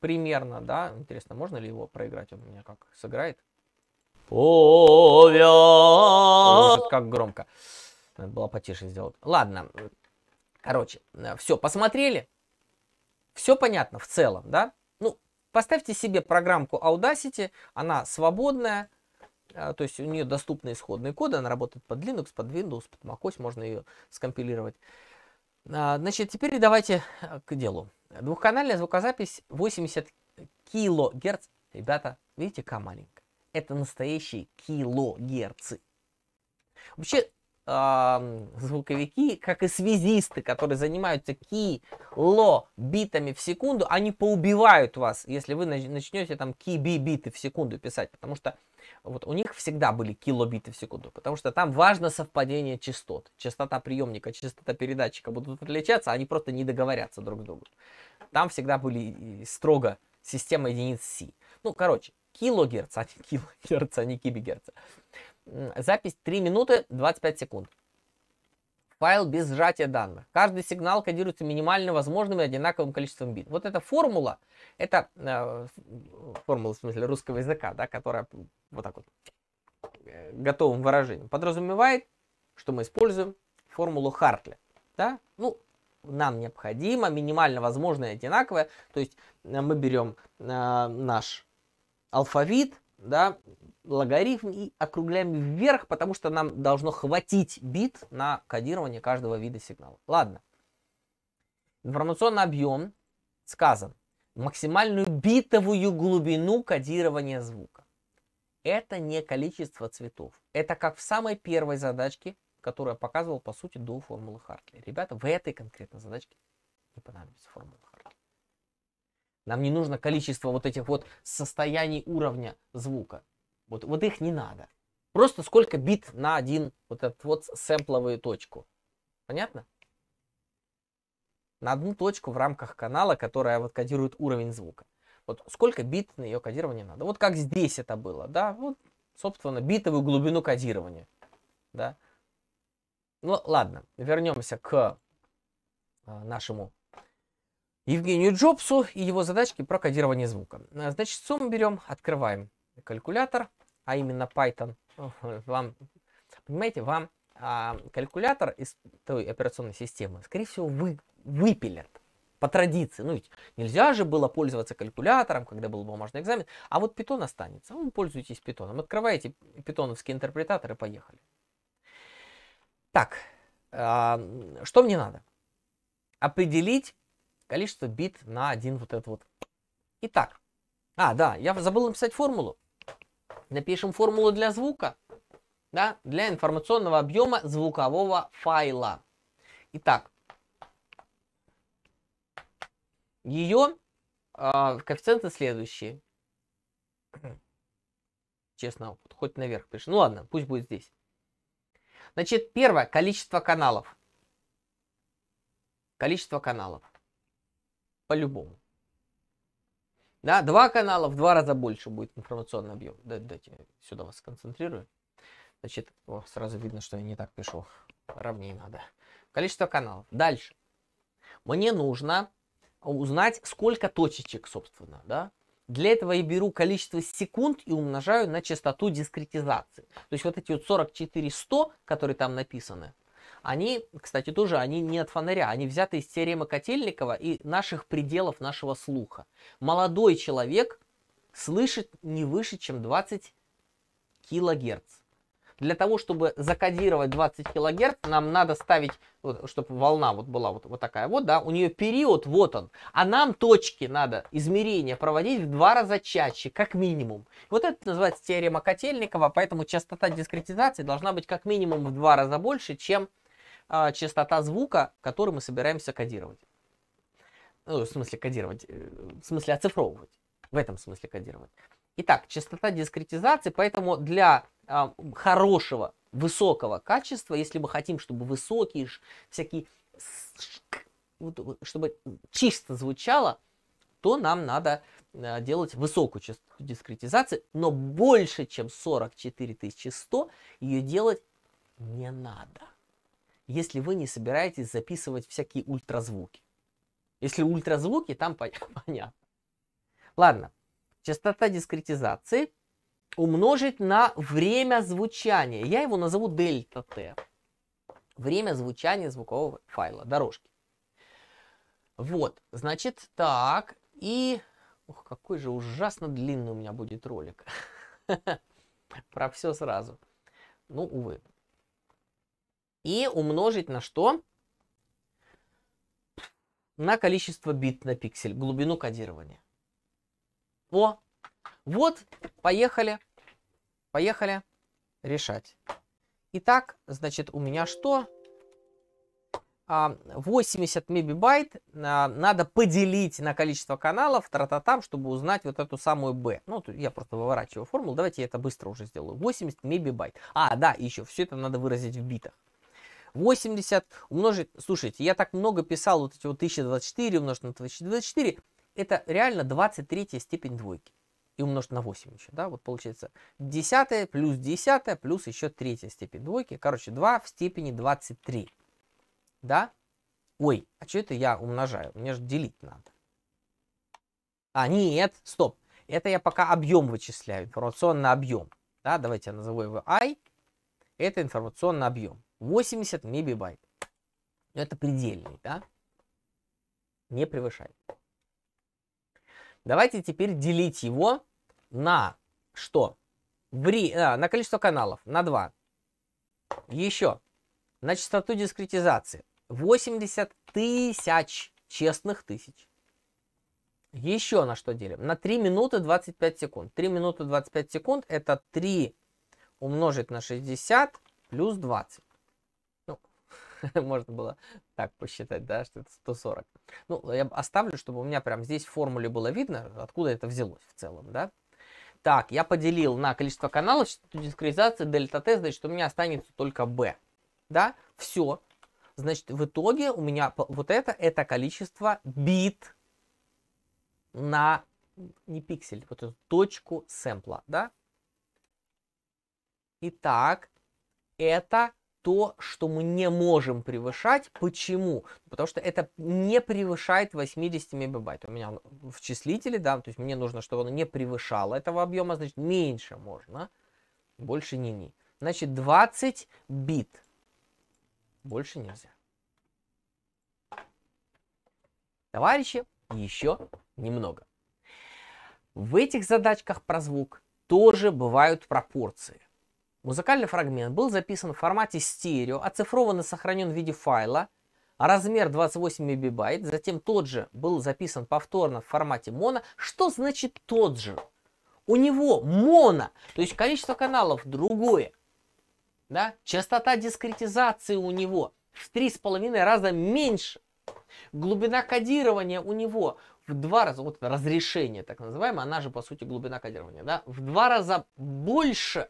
S1: примерно, да? Интересно, можно ли его проиграть? Он у меня как сыграет? Овя. Как громко. Надо было потише сделать. Ладно. Короче, все, посмотрели. Все понятно в целом, да? Ну, поставьте себе программку Audacity, она свободная, а, то есть у нее доступны исходные коды, она работает под Linux, под Windows, под macOS, можно ее скомпилировать. А, значит, теперь давайте а, к делу. Двухканальная звукозапись 80 килогерц. Ребята, видите, какая это настоящие килогерцы. Вообще, э, звуковики, как и связисты, которые занимаются кило битами в секунду, они поубивают вас, если вы начнете там ки-би биты в секунду писать, потому что вот у них всегда были килобиты в секунду, потому что там важно совпадение частот. Частота приемника, частота передатчика будут отличаться, они просто не договорятся друг с другом. Там всегда были строго система единиц СИ. Ну, короче, килогерц, а не <laughs> килогерц, а не кибигерц. Запись 3 минуты 25 секунд. Файл без сжатия данных. Каждый сигнал кодируется минимально возможным и одинаковым количеством бит. Вот эта формула, это э, формула в смысле русского языка, да, которая вот так вот э, готовым выражением подразумевает, что мы используем формулу Хартли. Да? Ну, нам необходимо минимально возможное и одинаковое. То есть э, мы берем э, наш алфавит, да, логарифм и округляем вверх, потому что нам должно хватить бит на кодирование каждого вида сигнала. Ладно. Информационный объем сказан. Максимальную битовую глубину кодирования звука. Это не количество цветов. Это как в самой первой задачке, которую я показывал, по сути, до формулы Хартли. Ребята, в этой конкретной задачке не понадобится формула нам не нужно количество вот этих вот состояний уровня звука. Вот, вот их не надо. Просто сколько бит на один вот этот вот сэмпловую точку. Понятно? На одну точку в рамках канала, которая вот кодирует уровень звука. Вот сколько бит на ее кодирование надо. Вот как здесь это было, да? Вот, собственно, битовую глубину кодирования, да? Ну, ладно, вернемся к а, нашему Евгению Джобсу и его задачки про кодирование звука. А, значит, сумму берем, открываем калькулятор, а именно Python. <laughs> Вам, понимаете, вам а, калькулятор из той операционной системы, скорее всего, вы выпилят по традиции. Ну ведь нельзя же было пользоваться калькулятором, когда был бумажный экзамен. А вот Python останется. Вы пользуетесь питоном. Открываете питоновский интерпретатор и поехали. Так, э, что мне надо? Определить количество бит на один вот этот вот. Итак, а, да, я забыл написать формулу. Напишем формулу для звука, да, для информационного объема звукового файла. Итак, ее э, а, коэффициенты следующие. Честно, хоть наверх пиши. Ну ладно, пусть будет здесь. Значит, первое, количество каналов. Количество каналов. По-любому. Да, два канала в два раза больше будет информационный объем. Дайте я сюда вас сконцентрирую. Значит, о, сразу видно, что я не так пишу. Ровнее надо. Количество каналов. Дальше. Мне нужно узнать, сколько точечек, собственно, да. Для этого я беру количество секунд и умножаю на частоту дискретизации. То есть вот эти вот 44100, которые там написаны, они, кстати, тоже, они не от фонаря, они взяты из теоремы Котельникова и наших пределов нашего слуха. Молодой человек слышит не выше, чем 20 килогерц. Для того, чтобы закодировать 20 килогерц, нам надо ставить, вот, чтобы волна вот была вот, вот такая вот, да, у нее период, вот он. А нам точки надо, измерения проводить в два раза чаще, как минимум. Вот это называется теорема Котельникова, поэтому частота дискретизации должна быть как минимум в два раза больше, чем а, частота звука, который мы собираемся кодировать. Ну, в смысле кодировать, э, в смысле оцифровывать. В этом смысле кодировать. Итак, частота дискретизации, поэтому для э, хорошего, высокого качества, если мы хотим, чтобы высокие всякие, чтобы чисто звучало, то нам надо э, делать высокую частоту дискретизации, но больше, чем 44100 ее делать не надо если вы не собираетесь записывать всякие ультразвуки. Если ультразвуки, там <laughs> понятно. Ладно, частота дискретизации умножить на время звучания. Я его назову дельта Т. Время звучания звукового файла, дорожки. Вот, значит, так, и... Ух, какой же ужасно длинный у меня будет ролик. <laughs> Про все сразу. Ну, увы и умножить на что? На количество бит на пиксель, глубину кодирования. О, вот, поехали, поехали решать. Итак, значит, у меня что? 80 а, мебибайт а, надо поделить на количество каналов тра-та-там, чтобы узнать вот эту самую B. Ну, я просто выворачиваю формулу. Давайте я это быстро уже сделаю. 80 мебибайт. А, да, еще все это надо выразить в битах. 80 умножить... Слушайте, я так много писал вот эти вот 1024 умножить на 1024. Это реально 23 степень двойки. И умножить на 8 еще, да, вот получается 10 плюс 10 плюс еще третья степень двойки. Короче, 2 в степени 23. Да? Ой, а что это я умножаю? Мне же делить надо. А, нет, стоп. Это я пока объем вычисляю, информационный объем. Да, давайте я назову его I. Это информационный объем. 80 мегабайт. Но ну, это предельный, да? Не превышает. Давайте теперь делить его на что? Ври, а, на количество каналов, на 2. Еще. На частоту дискретизации. 80 тысяч, честных тысяч. Еще на что делим? На 3 минуты 25 секунд. 3 минуты 25 секунд это 3 умножить на 60 плюс 20. <laughs> можно было так посчитать, да, что это 140. Ну, я оставлю, чтобы у меня прям здесь в формуле было видно, откуда это взялось в целом, да. Так, я поделил на количество каналов, дискретизация дельта Т, значит, что у меня останется только B. Да, все. Значит, в итоге у меня вот это, это количество бит на, не пиксель, вот эту точку сэмпла, да. Итак, это то, что мы не можем превышать. Почему? Ну, потому что это не превышает 80 мегабайт. У меня в числителе, да, то есть мне нужно, чтобы оно не превышало этого объема, значит, меньше можно, больше не ни. Значит, 20 бит. Больше нельзя. Товарищи, еще немного. В этих задачках про звук тоже бывают пропорции. Музыкальный фрагмент был записан в формате стерео, оцифрован и сохранен в виде файла, размер 28 мегабайт, затем тот же был записан повторно в формате моно. Что значит тот же? У него моно, то есть количество каналов другое. Да? Частота дискретизации у него в три с половиной раза меньше. Глубина кодирования у него в два раза, вот разрешение так называемое, она же по сути глубина кодирования, да, в два раза больше,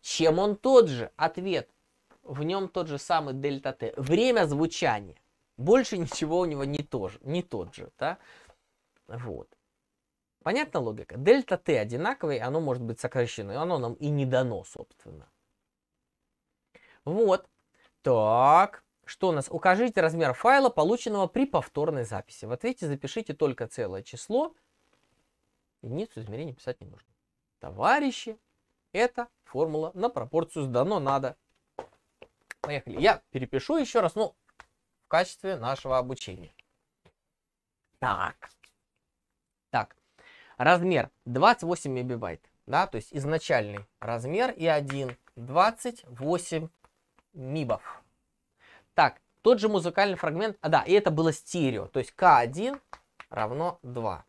S1: чем он тот же? Ответ. В нем тот же самый дельта Т. Время звучания. Больше ничего у него не, тоже, не тот же. Да? Вот. Понятна логика? Дельта Т одинаковый, оно может быть сокращено. Оно нам и не дано, собственно. Вот. Так. Что у нас? Укажите размер файла, полученного при повторной записи. В ответе запишите только целое число. Единицу измерения писать не нужно. Товарищи, это формула на пропорцию сдано надо. Поехали. Я перепишу еще раз, ну, в качестве нашего обучения. Так. Так. Размер 28 мегабайт. Да, то есть изначальный размер и 1 28 мибов. Так, тот же музыкальный фрагмент. А, да, и это было стерео. То есть К1 равно 2.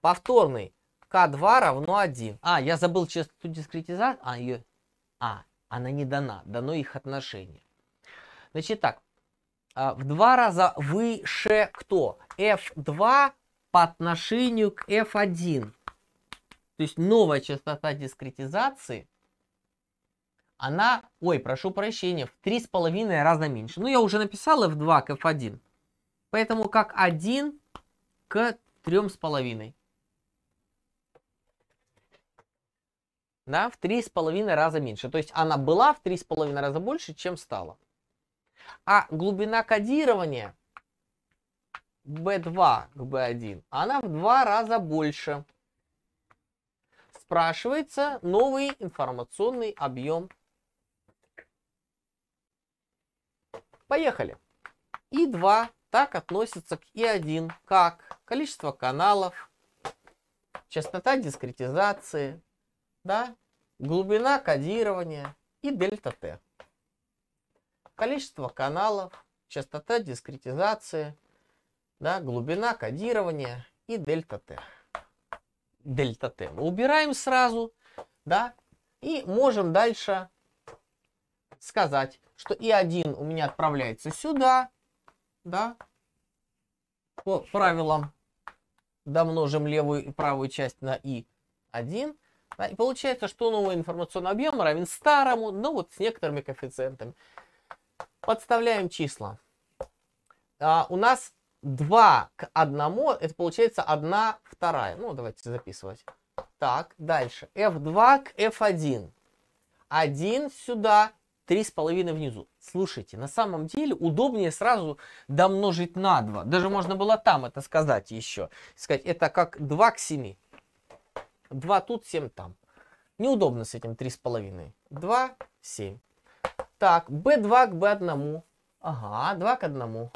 S1: Повторный k 2 равно 1. А, я забыл частоту дискретизации. А, ее... а, она не дана. Дано их отношение. Значит так, а, в два раза выше кто? F2 по отношению к F1. То есть новая частота дискретизации, она, ой, прошу прощения, в три с половиной раза меньше. Ну, я уже написал F2 к F1. Поэтому как 1 к трем с половиной. да, в три с половиной раза меньше. То есть она была в три с половиной раза больше, чем стала. А глубина кодирования B2 к B1, она в два раза больше. Спрашивается новый информационный объем. Поехали. И2 так относится к И1 как количество каналов, частота дискретизации, да, глубина кодирования и дельта Т. Количество каналов, частота дискретизации, да, глубина кодирования и дельта Т. Дельта Т убираем сразу, да, и можем дальше сказать, что И1 у меня отправляется сюда, да, по правилам домножим левую и правую часть на И1, да, и получается, что новый информационный объем равен старому, но вот с некоторыми коэффициентами. Подставляем числа. А, у нас 2 к 1, это получается 1 вторая. Ну, давайте записывать. Так, дальше. F2 к F1. 1 сюда, 3,5 внизу. Слушайте, на самом деле удобнее сразу домножить на 2. Даже можно было там это сказать еще. Сказать, это как 2 к 7. 2 тут, 7 там. Неудобно с этим 3,5. 2, 7. Так, B2 к B1. Ага, 2 к 1.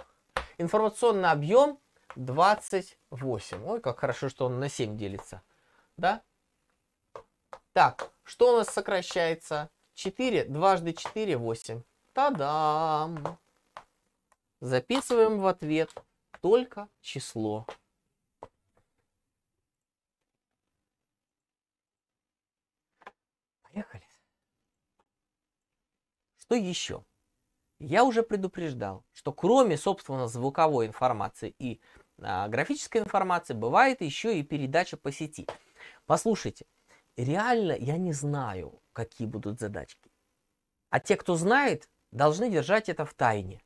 S1: Информационный объем 28. Ой, как хорошо, что он на 7 делится. Да? Так, что у нас сокращается? 4, дважды 4, 8. Та-дам! Записываем в ответ только число Что еще? Я уже предупреждал, что кроме, собственно, звуковой информации и а, графической информации, бывает еще и передача по сети. Послушайте, реально я не знаю, какие будут задачки. А те, кто знает, должны держать это в тайне.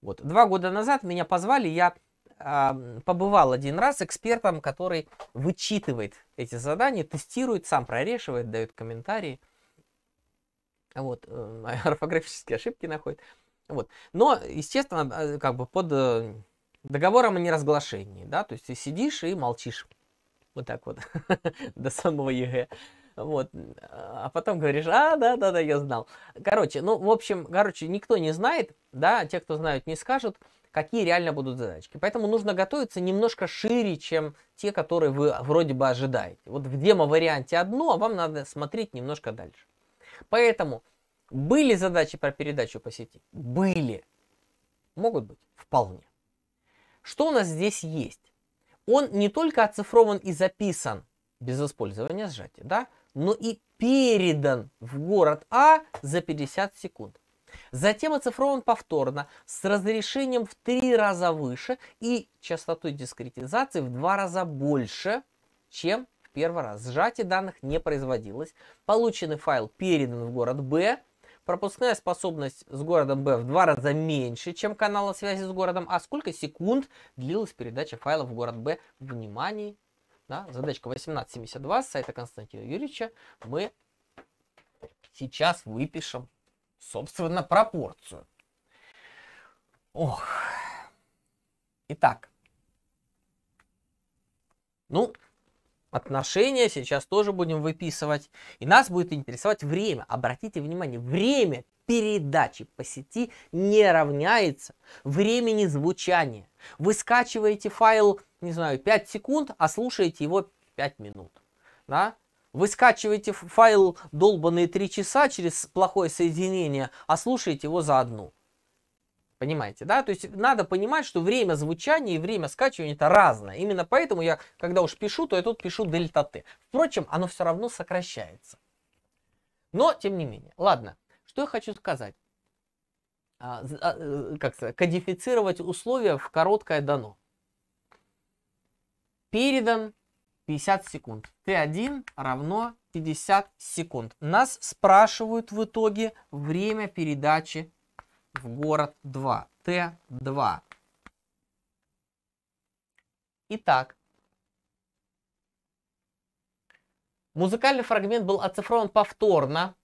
S1: Вот, два года назад меня позвали, я э, побывал один раз экспертом, который вычитывает эти задания, тестирует, сам прорешивает, дает комментарии вот, э, <laughs> орфографические ошибки находит. Вот. Но, естественно, э, как бы под э, договором о неразглашении, да, то есть ты сидишь и молчишь вот так вот <laughs> до самого ЕГЭ. Вот. А потом говоришь, а, да, да, да, я знал. Короче, ну, в общем, короче, никто не знает, да, те, кто знают, не скажут, какие реально будут задачки. Поэтому нужно готовиться немножко шире, чем те, которые вы вроде бы ожидаете. Вот в демо-варианте одно, а вам надо смотреть немножко дальше. Поэтому были задачи про передачу по сети? Были. Могут быть? Вполне. Что у нас здесь есть? Он не только оцифрован и записан без использования сжатия, да, но и передан в город А за 50 секунд. Затем оцифрован повторно с разрешением в три раза выше и частотой дискретизации в два раза больше, чем первый раз. Сжатие данных не производилось. Полученный файл передан в город Б. Пропускная способность с городом Б в два раза меньше, чем канала связи с городом А. Сколько секунд длилась передача файла в город Б? Внимание! Да, задачка 1872 с сайта Константина Юрьевича. Мы сейчас выпишем, собственно, пропорцию. Ох. Итак. Ну, отношения сейчас тоже будем выписывать. И нас будет интересовать время. Обратите внимание, время передачи по сети не равняется времени звучания. Вы скачиваете файл, не знаю, 5 секунд, а слушаете его 5 минут. Да? Вы скачиваете файл долбанные 3 часа через плохое соединение, а слушаете его за одну. Понимаете, да? То есть надо понимать, что время звучания и время скачивания это разное. Именно поэтому я, когда уж пишу, то я тут пишу дельта Т. Впрочем, оно все равно сокращается. Но, тем не менее. Ладно, что я хочу сказать. А, а э, как сказать, кодифицировать условия в короткое дано. Передан 50 секунд. Т1 равно 50 секунд. Нас спрашивают в итоге время передачи в город 2. Т2. Итак, музыкальный фрагмент был оцифрован повторно.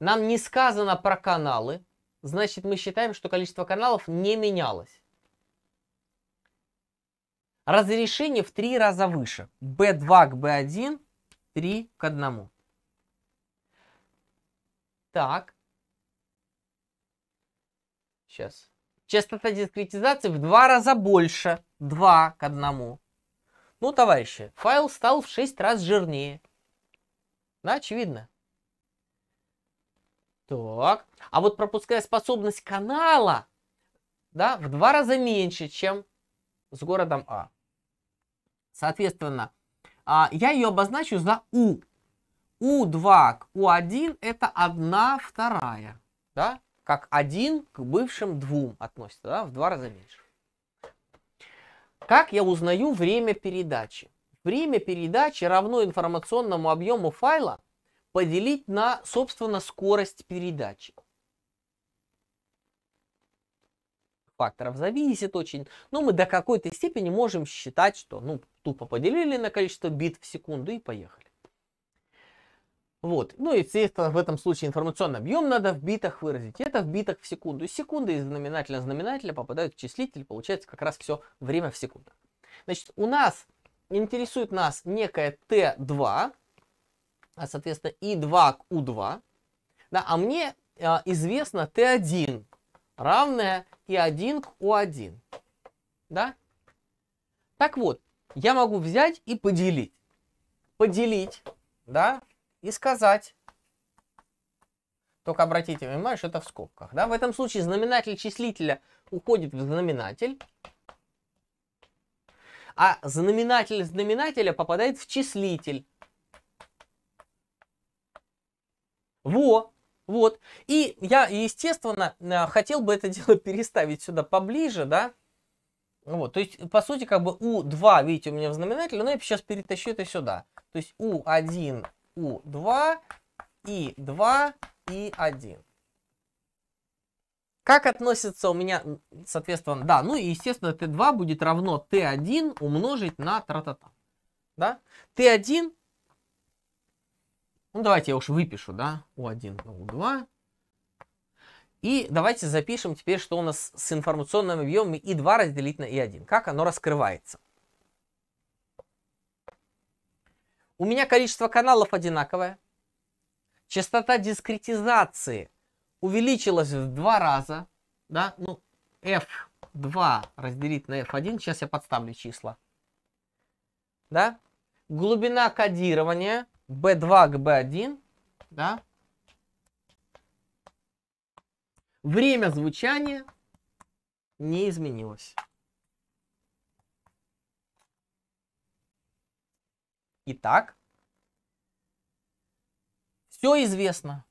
S1: Нам не сказано про каналы, значит мы считаем, что количество каналов не менялось. Разрешение в три раза выше. B2 к B1, 3 к 1. Так. Сейчас. Частота дискретизации в два раза больше. два к одному. Ну, товарищи, файл стал в шесть раз жирнее. Да, очевидно. Так. А вот пропускная способность канала да, в два раза меньше, чем с городом А. Соответственно, а, я ее обозначу за У. У2 к У1 это 1 вторая. Да? как один к бывшим двум относится, да, в два раза меньше. Как я узнаю время передачи? Время передачи равно информационному объему файла поделить на, собственно, скорость передачи. Факторов зависит очень, но мы до какой-то степени можем считать, что ну, тупо поделили на количество бит в секунду и поехали. Вот. Ну и, естественно, в этом случае информационный объем надо в битах выразить. Это в битах в секунду. Секунды из знаменателя знаменателя попадают в числитель. Получается как раз все время в секундах. Значит, у нас интересует нас некое t 2 а, соответственно, И2 к u 2 Да, а мне э, известно t 1 равное И1 к u 1 Да? Так вот, я могу взять и поделить. Поделить, да, и сказать. Только обратите внимание, что это в скобках. Да? В этом случае знаменатель числителя уходит в знаменатель, а знаменатель знаменателя попадает в числитель. Во, вот. И я, естественно, э, хотел бы это <laughs> дело переставить сюда поближе, да. Вот, то есть, по сути, как бы U2, видите, у меня в знаменателе, но я сейчас перетащу это сюда. То есть U1 у 2 и 2 и 1 Как относится у меня, соответственно, да, ну и, естественно, Т2 будет равно Т1 умножить на тра-та-та. Да? Т1, ну давайте я уж выпишу, да, У1 на У2. И давайте запишем теперь, что у нас с информационным объемом И2 разделить на И1. Как оно раскрывается. У меня количество каналов одинаковое. Частота дискретизации увеличилась в два раза. Да? Ну, F2 разделить на F1. Сейчас я подставлю числа. Да? Глубина кодирования B2 к B1. Да? Время звучания не изменилось. Итак, все известно.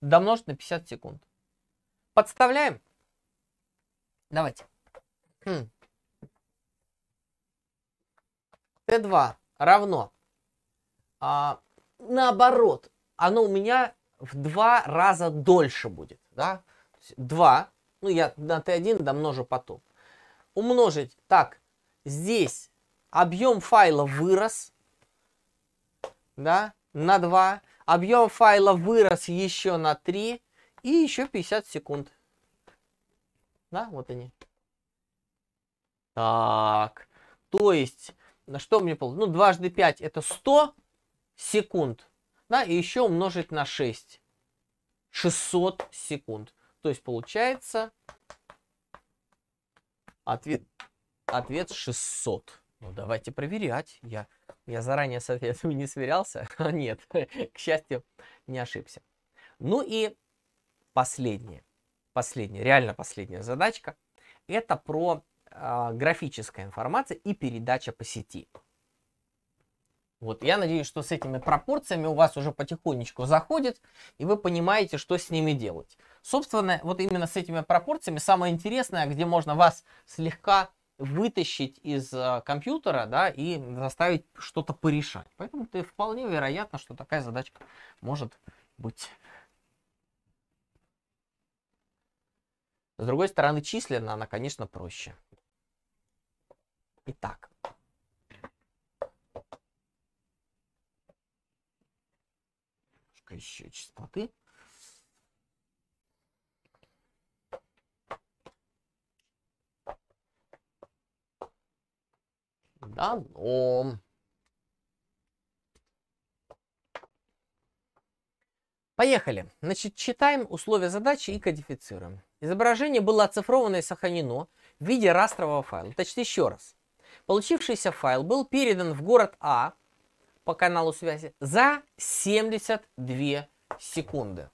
S1: Домножить на 50 секунд. Подставляем. Давайте. Хм. Т2 равно. А, наоборот, оно у меня в два раза дольше будет. Да? 2, ну я на Т1 домножу потом. Умножить так, здесь объем файла вырос, да, на 2, объем файла вырос еще на 3 и еще 50 секунд. Да, вот они. Так, то есть, на что мне получилось? Ну, дважды 5 это 100 секунд, да, и еще умножить на 6. 600 секунд. То есть, получается, ответ, ответ 600. Ну, давайте проверять. Я, я заранее, соответственно, <laughs> не сверялся. <laughs> А нет, <laughs> к счастью, не ошибся. Ну и последнее. Последняя, реально последняя задачка. Это про э, графическая информация и передача по сети. Вот, я надеюсь, что с этими пропорциями у вас уже потихонечку заходит, и вы понимаете, что с ними делать. Собственно, вот именно с этими пропорциями самое интересное, где можно вас слегка вытащить из а, компьютера, да, и заставить что-то порешать. Поэтому ты вполне вероятно, что такая задачка может быть. С другой стороны, численно она, конечно, проще. Итак. Еще частоты. Дано. Поехали. Значит, читаем условия задачи и кодифицируем. Изображение было оцифровано и сохранено в виде растрового файла. Точнее, еще раз. Получившийся файл был передан в город А по каналу связи за 72 секунды.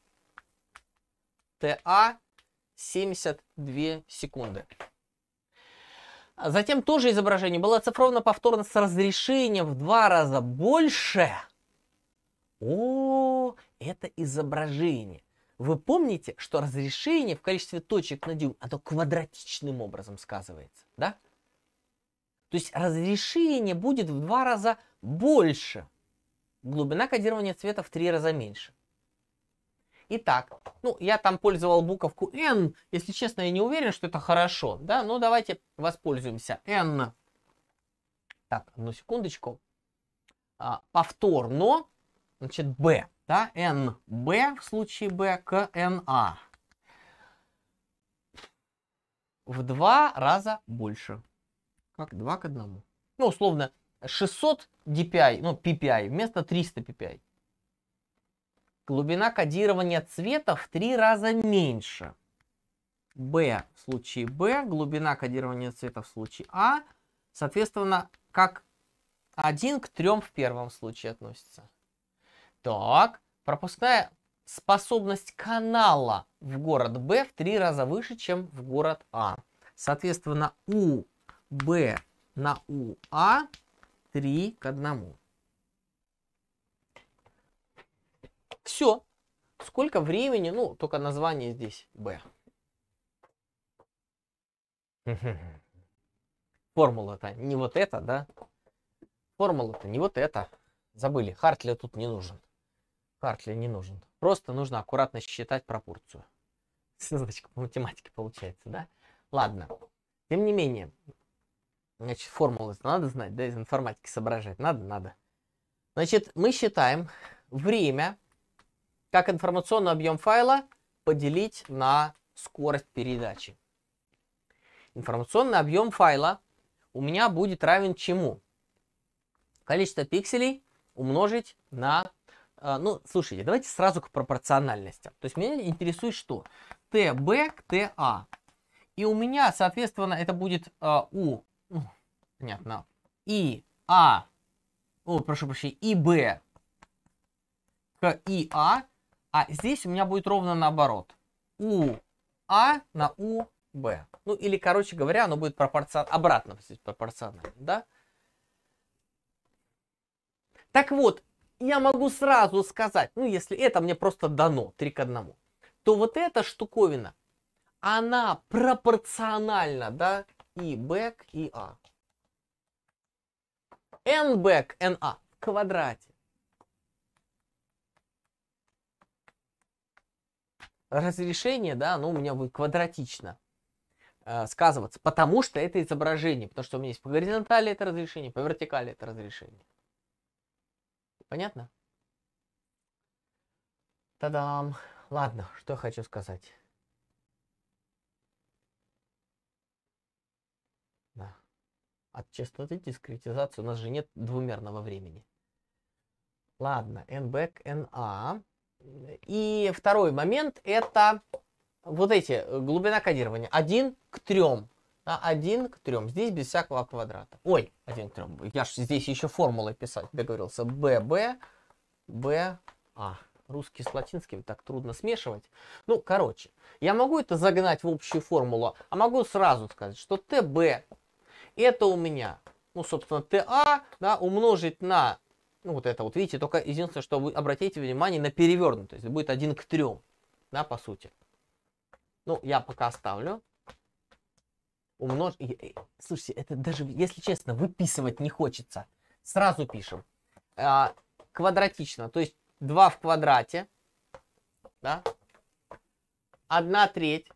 S1: ТА 72 секунды. А затем тоже изображение было оцифровано повторно с разрешением в два раза больше. О, это изображение. Вы помните, что разрешение в количестве точек на дюйм, оно квадратичным образом сказывается, да? То есть разрешение будет в два раза больше. Глубина кодирования цвета в три раза меньше. Итак, ну, я там пользовал буковку n. Если честно, я не уверен, что это хорошо. Да, ну давайте воспользуемся n. Так, одну секундочку. А, повторно, значит, b. Да, n, b в случае b к n, a. «А». В два раза больше. Как два к одному? Ну, условно, 600 dpi, ну, ppi вместо 300 ppi глубина кодирования цвета в три раза меньше. B в случае B, глубина кодирования цвета в случае А, соответственно, как 1 к 3 в первом случае относится. Так, пропускная способность канала в город Б в три раза выше, чем в город А. Соответственно, у Б на у А 3 к 1. Все. Сколько времени, ну, только название здесь B. <laughs> Формула-то не вот это, да? Формула-то не вот это. Забыли, Хартли тут не нужен. Хартли не нужен. Просто нужно аккуратно считать пропорцию. Ссылочка <laughs> по математике получается, да? Ладно. Тем не менее, значит, формулы надо знать, да, из информатики соображать. Надо, надо. Значит, мы считаем время как информационный объем файла поделить на скорость передачи. Информационный объем файла у меня будет равен чему? Количество пикселей умножить на... Э, ну, слушайте, давайте сразу к пропорциональности. То есть меня интересует что? TB к TA. А. И у меня, соответственно, это будет э, U... Ну, понятно. И А... О, прошу прощения, и Б к ИА а здесь у меня будет ровно наоборот. У А на У Б. Ну или, короче говоря, оно будет пропорционально, обратно пропорционально, да? Так вот, я могу сразу сказать, ну если это мне просто дано 3 к 1, то вот эта штуковина, она пропорциональна, да, и бэк, и А. n бэк, n а в квадрате. разрешение, да, оно у меня будет квадратично э, сказываться, потому что это изображение, потому что у меня есть по горизонтали это разрешение, по вертикали это разрешение. Понятно? Та-дам! Ладно, что хочу сказать. От частоты дискретизации у нас же нет двумерного времени. Ладно, n back, n a. И второй момент это вот эти э, глубина кодирования 1 к трем Да, 1 к трем Здесь без всякого квадрата. Ой, один к трем. Я же здесь еще формулы писать договорился. ББ, Б, А. Русский с латинским так трудно смешивать. Ну, короче, я могу это загнать в общую формулу, а могу сразу сказать, что ТБ это у меня, ну, собственно, ТА да, умножить на ну, вот это вот, видите, только единственное, что вы обратите внимание на то есть Будет один к трем, да, по сути. Ну, я пока оставлю. Умнож... Э, слушайте, это даже, если честно, выписывать не хочется. Сразу пишем. А, квадратично, то есть 2 в квадрате, да, 1 треть.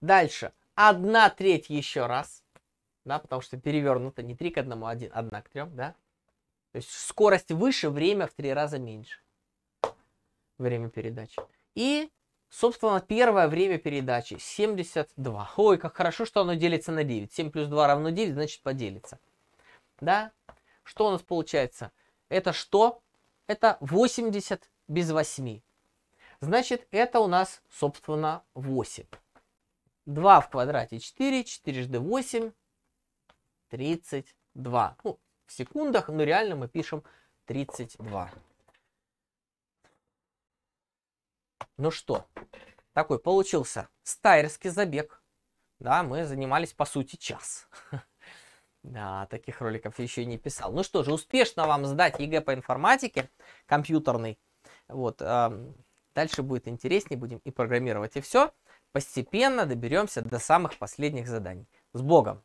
S1: Дальше, 1 треть еще раз да, потому что перевернуто не 3 к 1, а 1, 1 к 3, да. То есть скорость выше, время в 3 раза меньше. Время передачи. И, собственно, первое время передачи 72. Ой, как хорошо, что оно делится на 9. 7 плюс 2 равно 9, значит поделится. Да? Что у нас получается? Это что? Это 80 без 8. Значит, это у нас, собственно, 8. 2 в квадрате 4, 4 жды 8, 32. Ну, в секундах, но реально мы пишем 32. Ну что, такой получился стайерский забег. Да, мы занимались, по сути, час. <laughs> Да, таких роликов еще не писал. Ну что же, успешно вам сдать ЕГЭ по информатике, компьютерный. Вот, э, дальше будет интереснее, будем и программировать, и все. Постепенно доберемся до самых последних заданий. С Богом!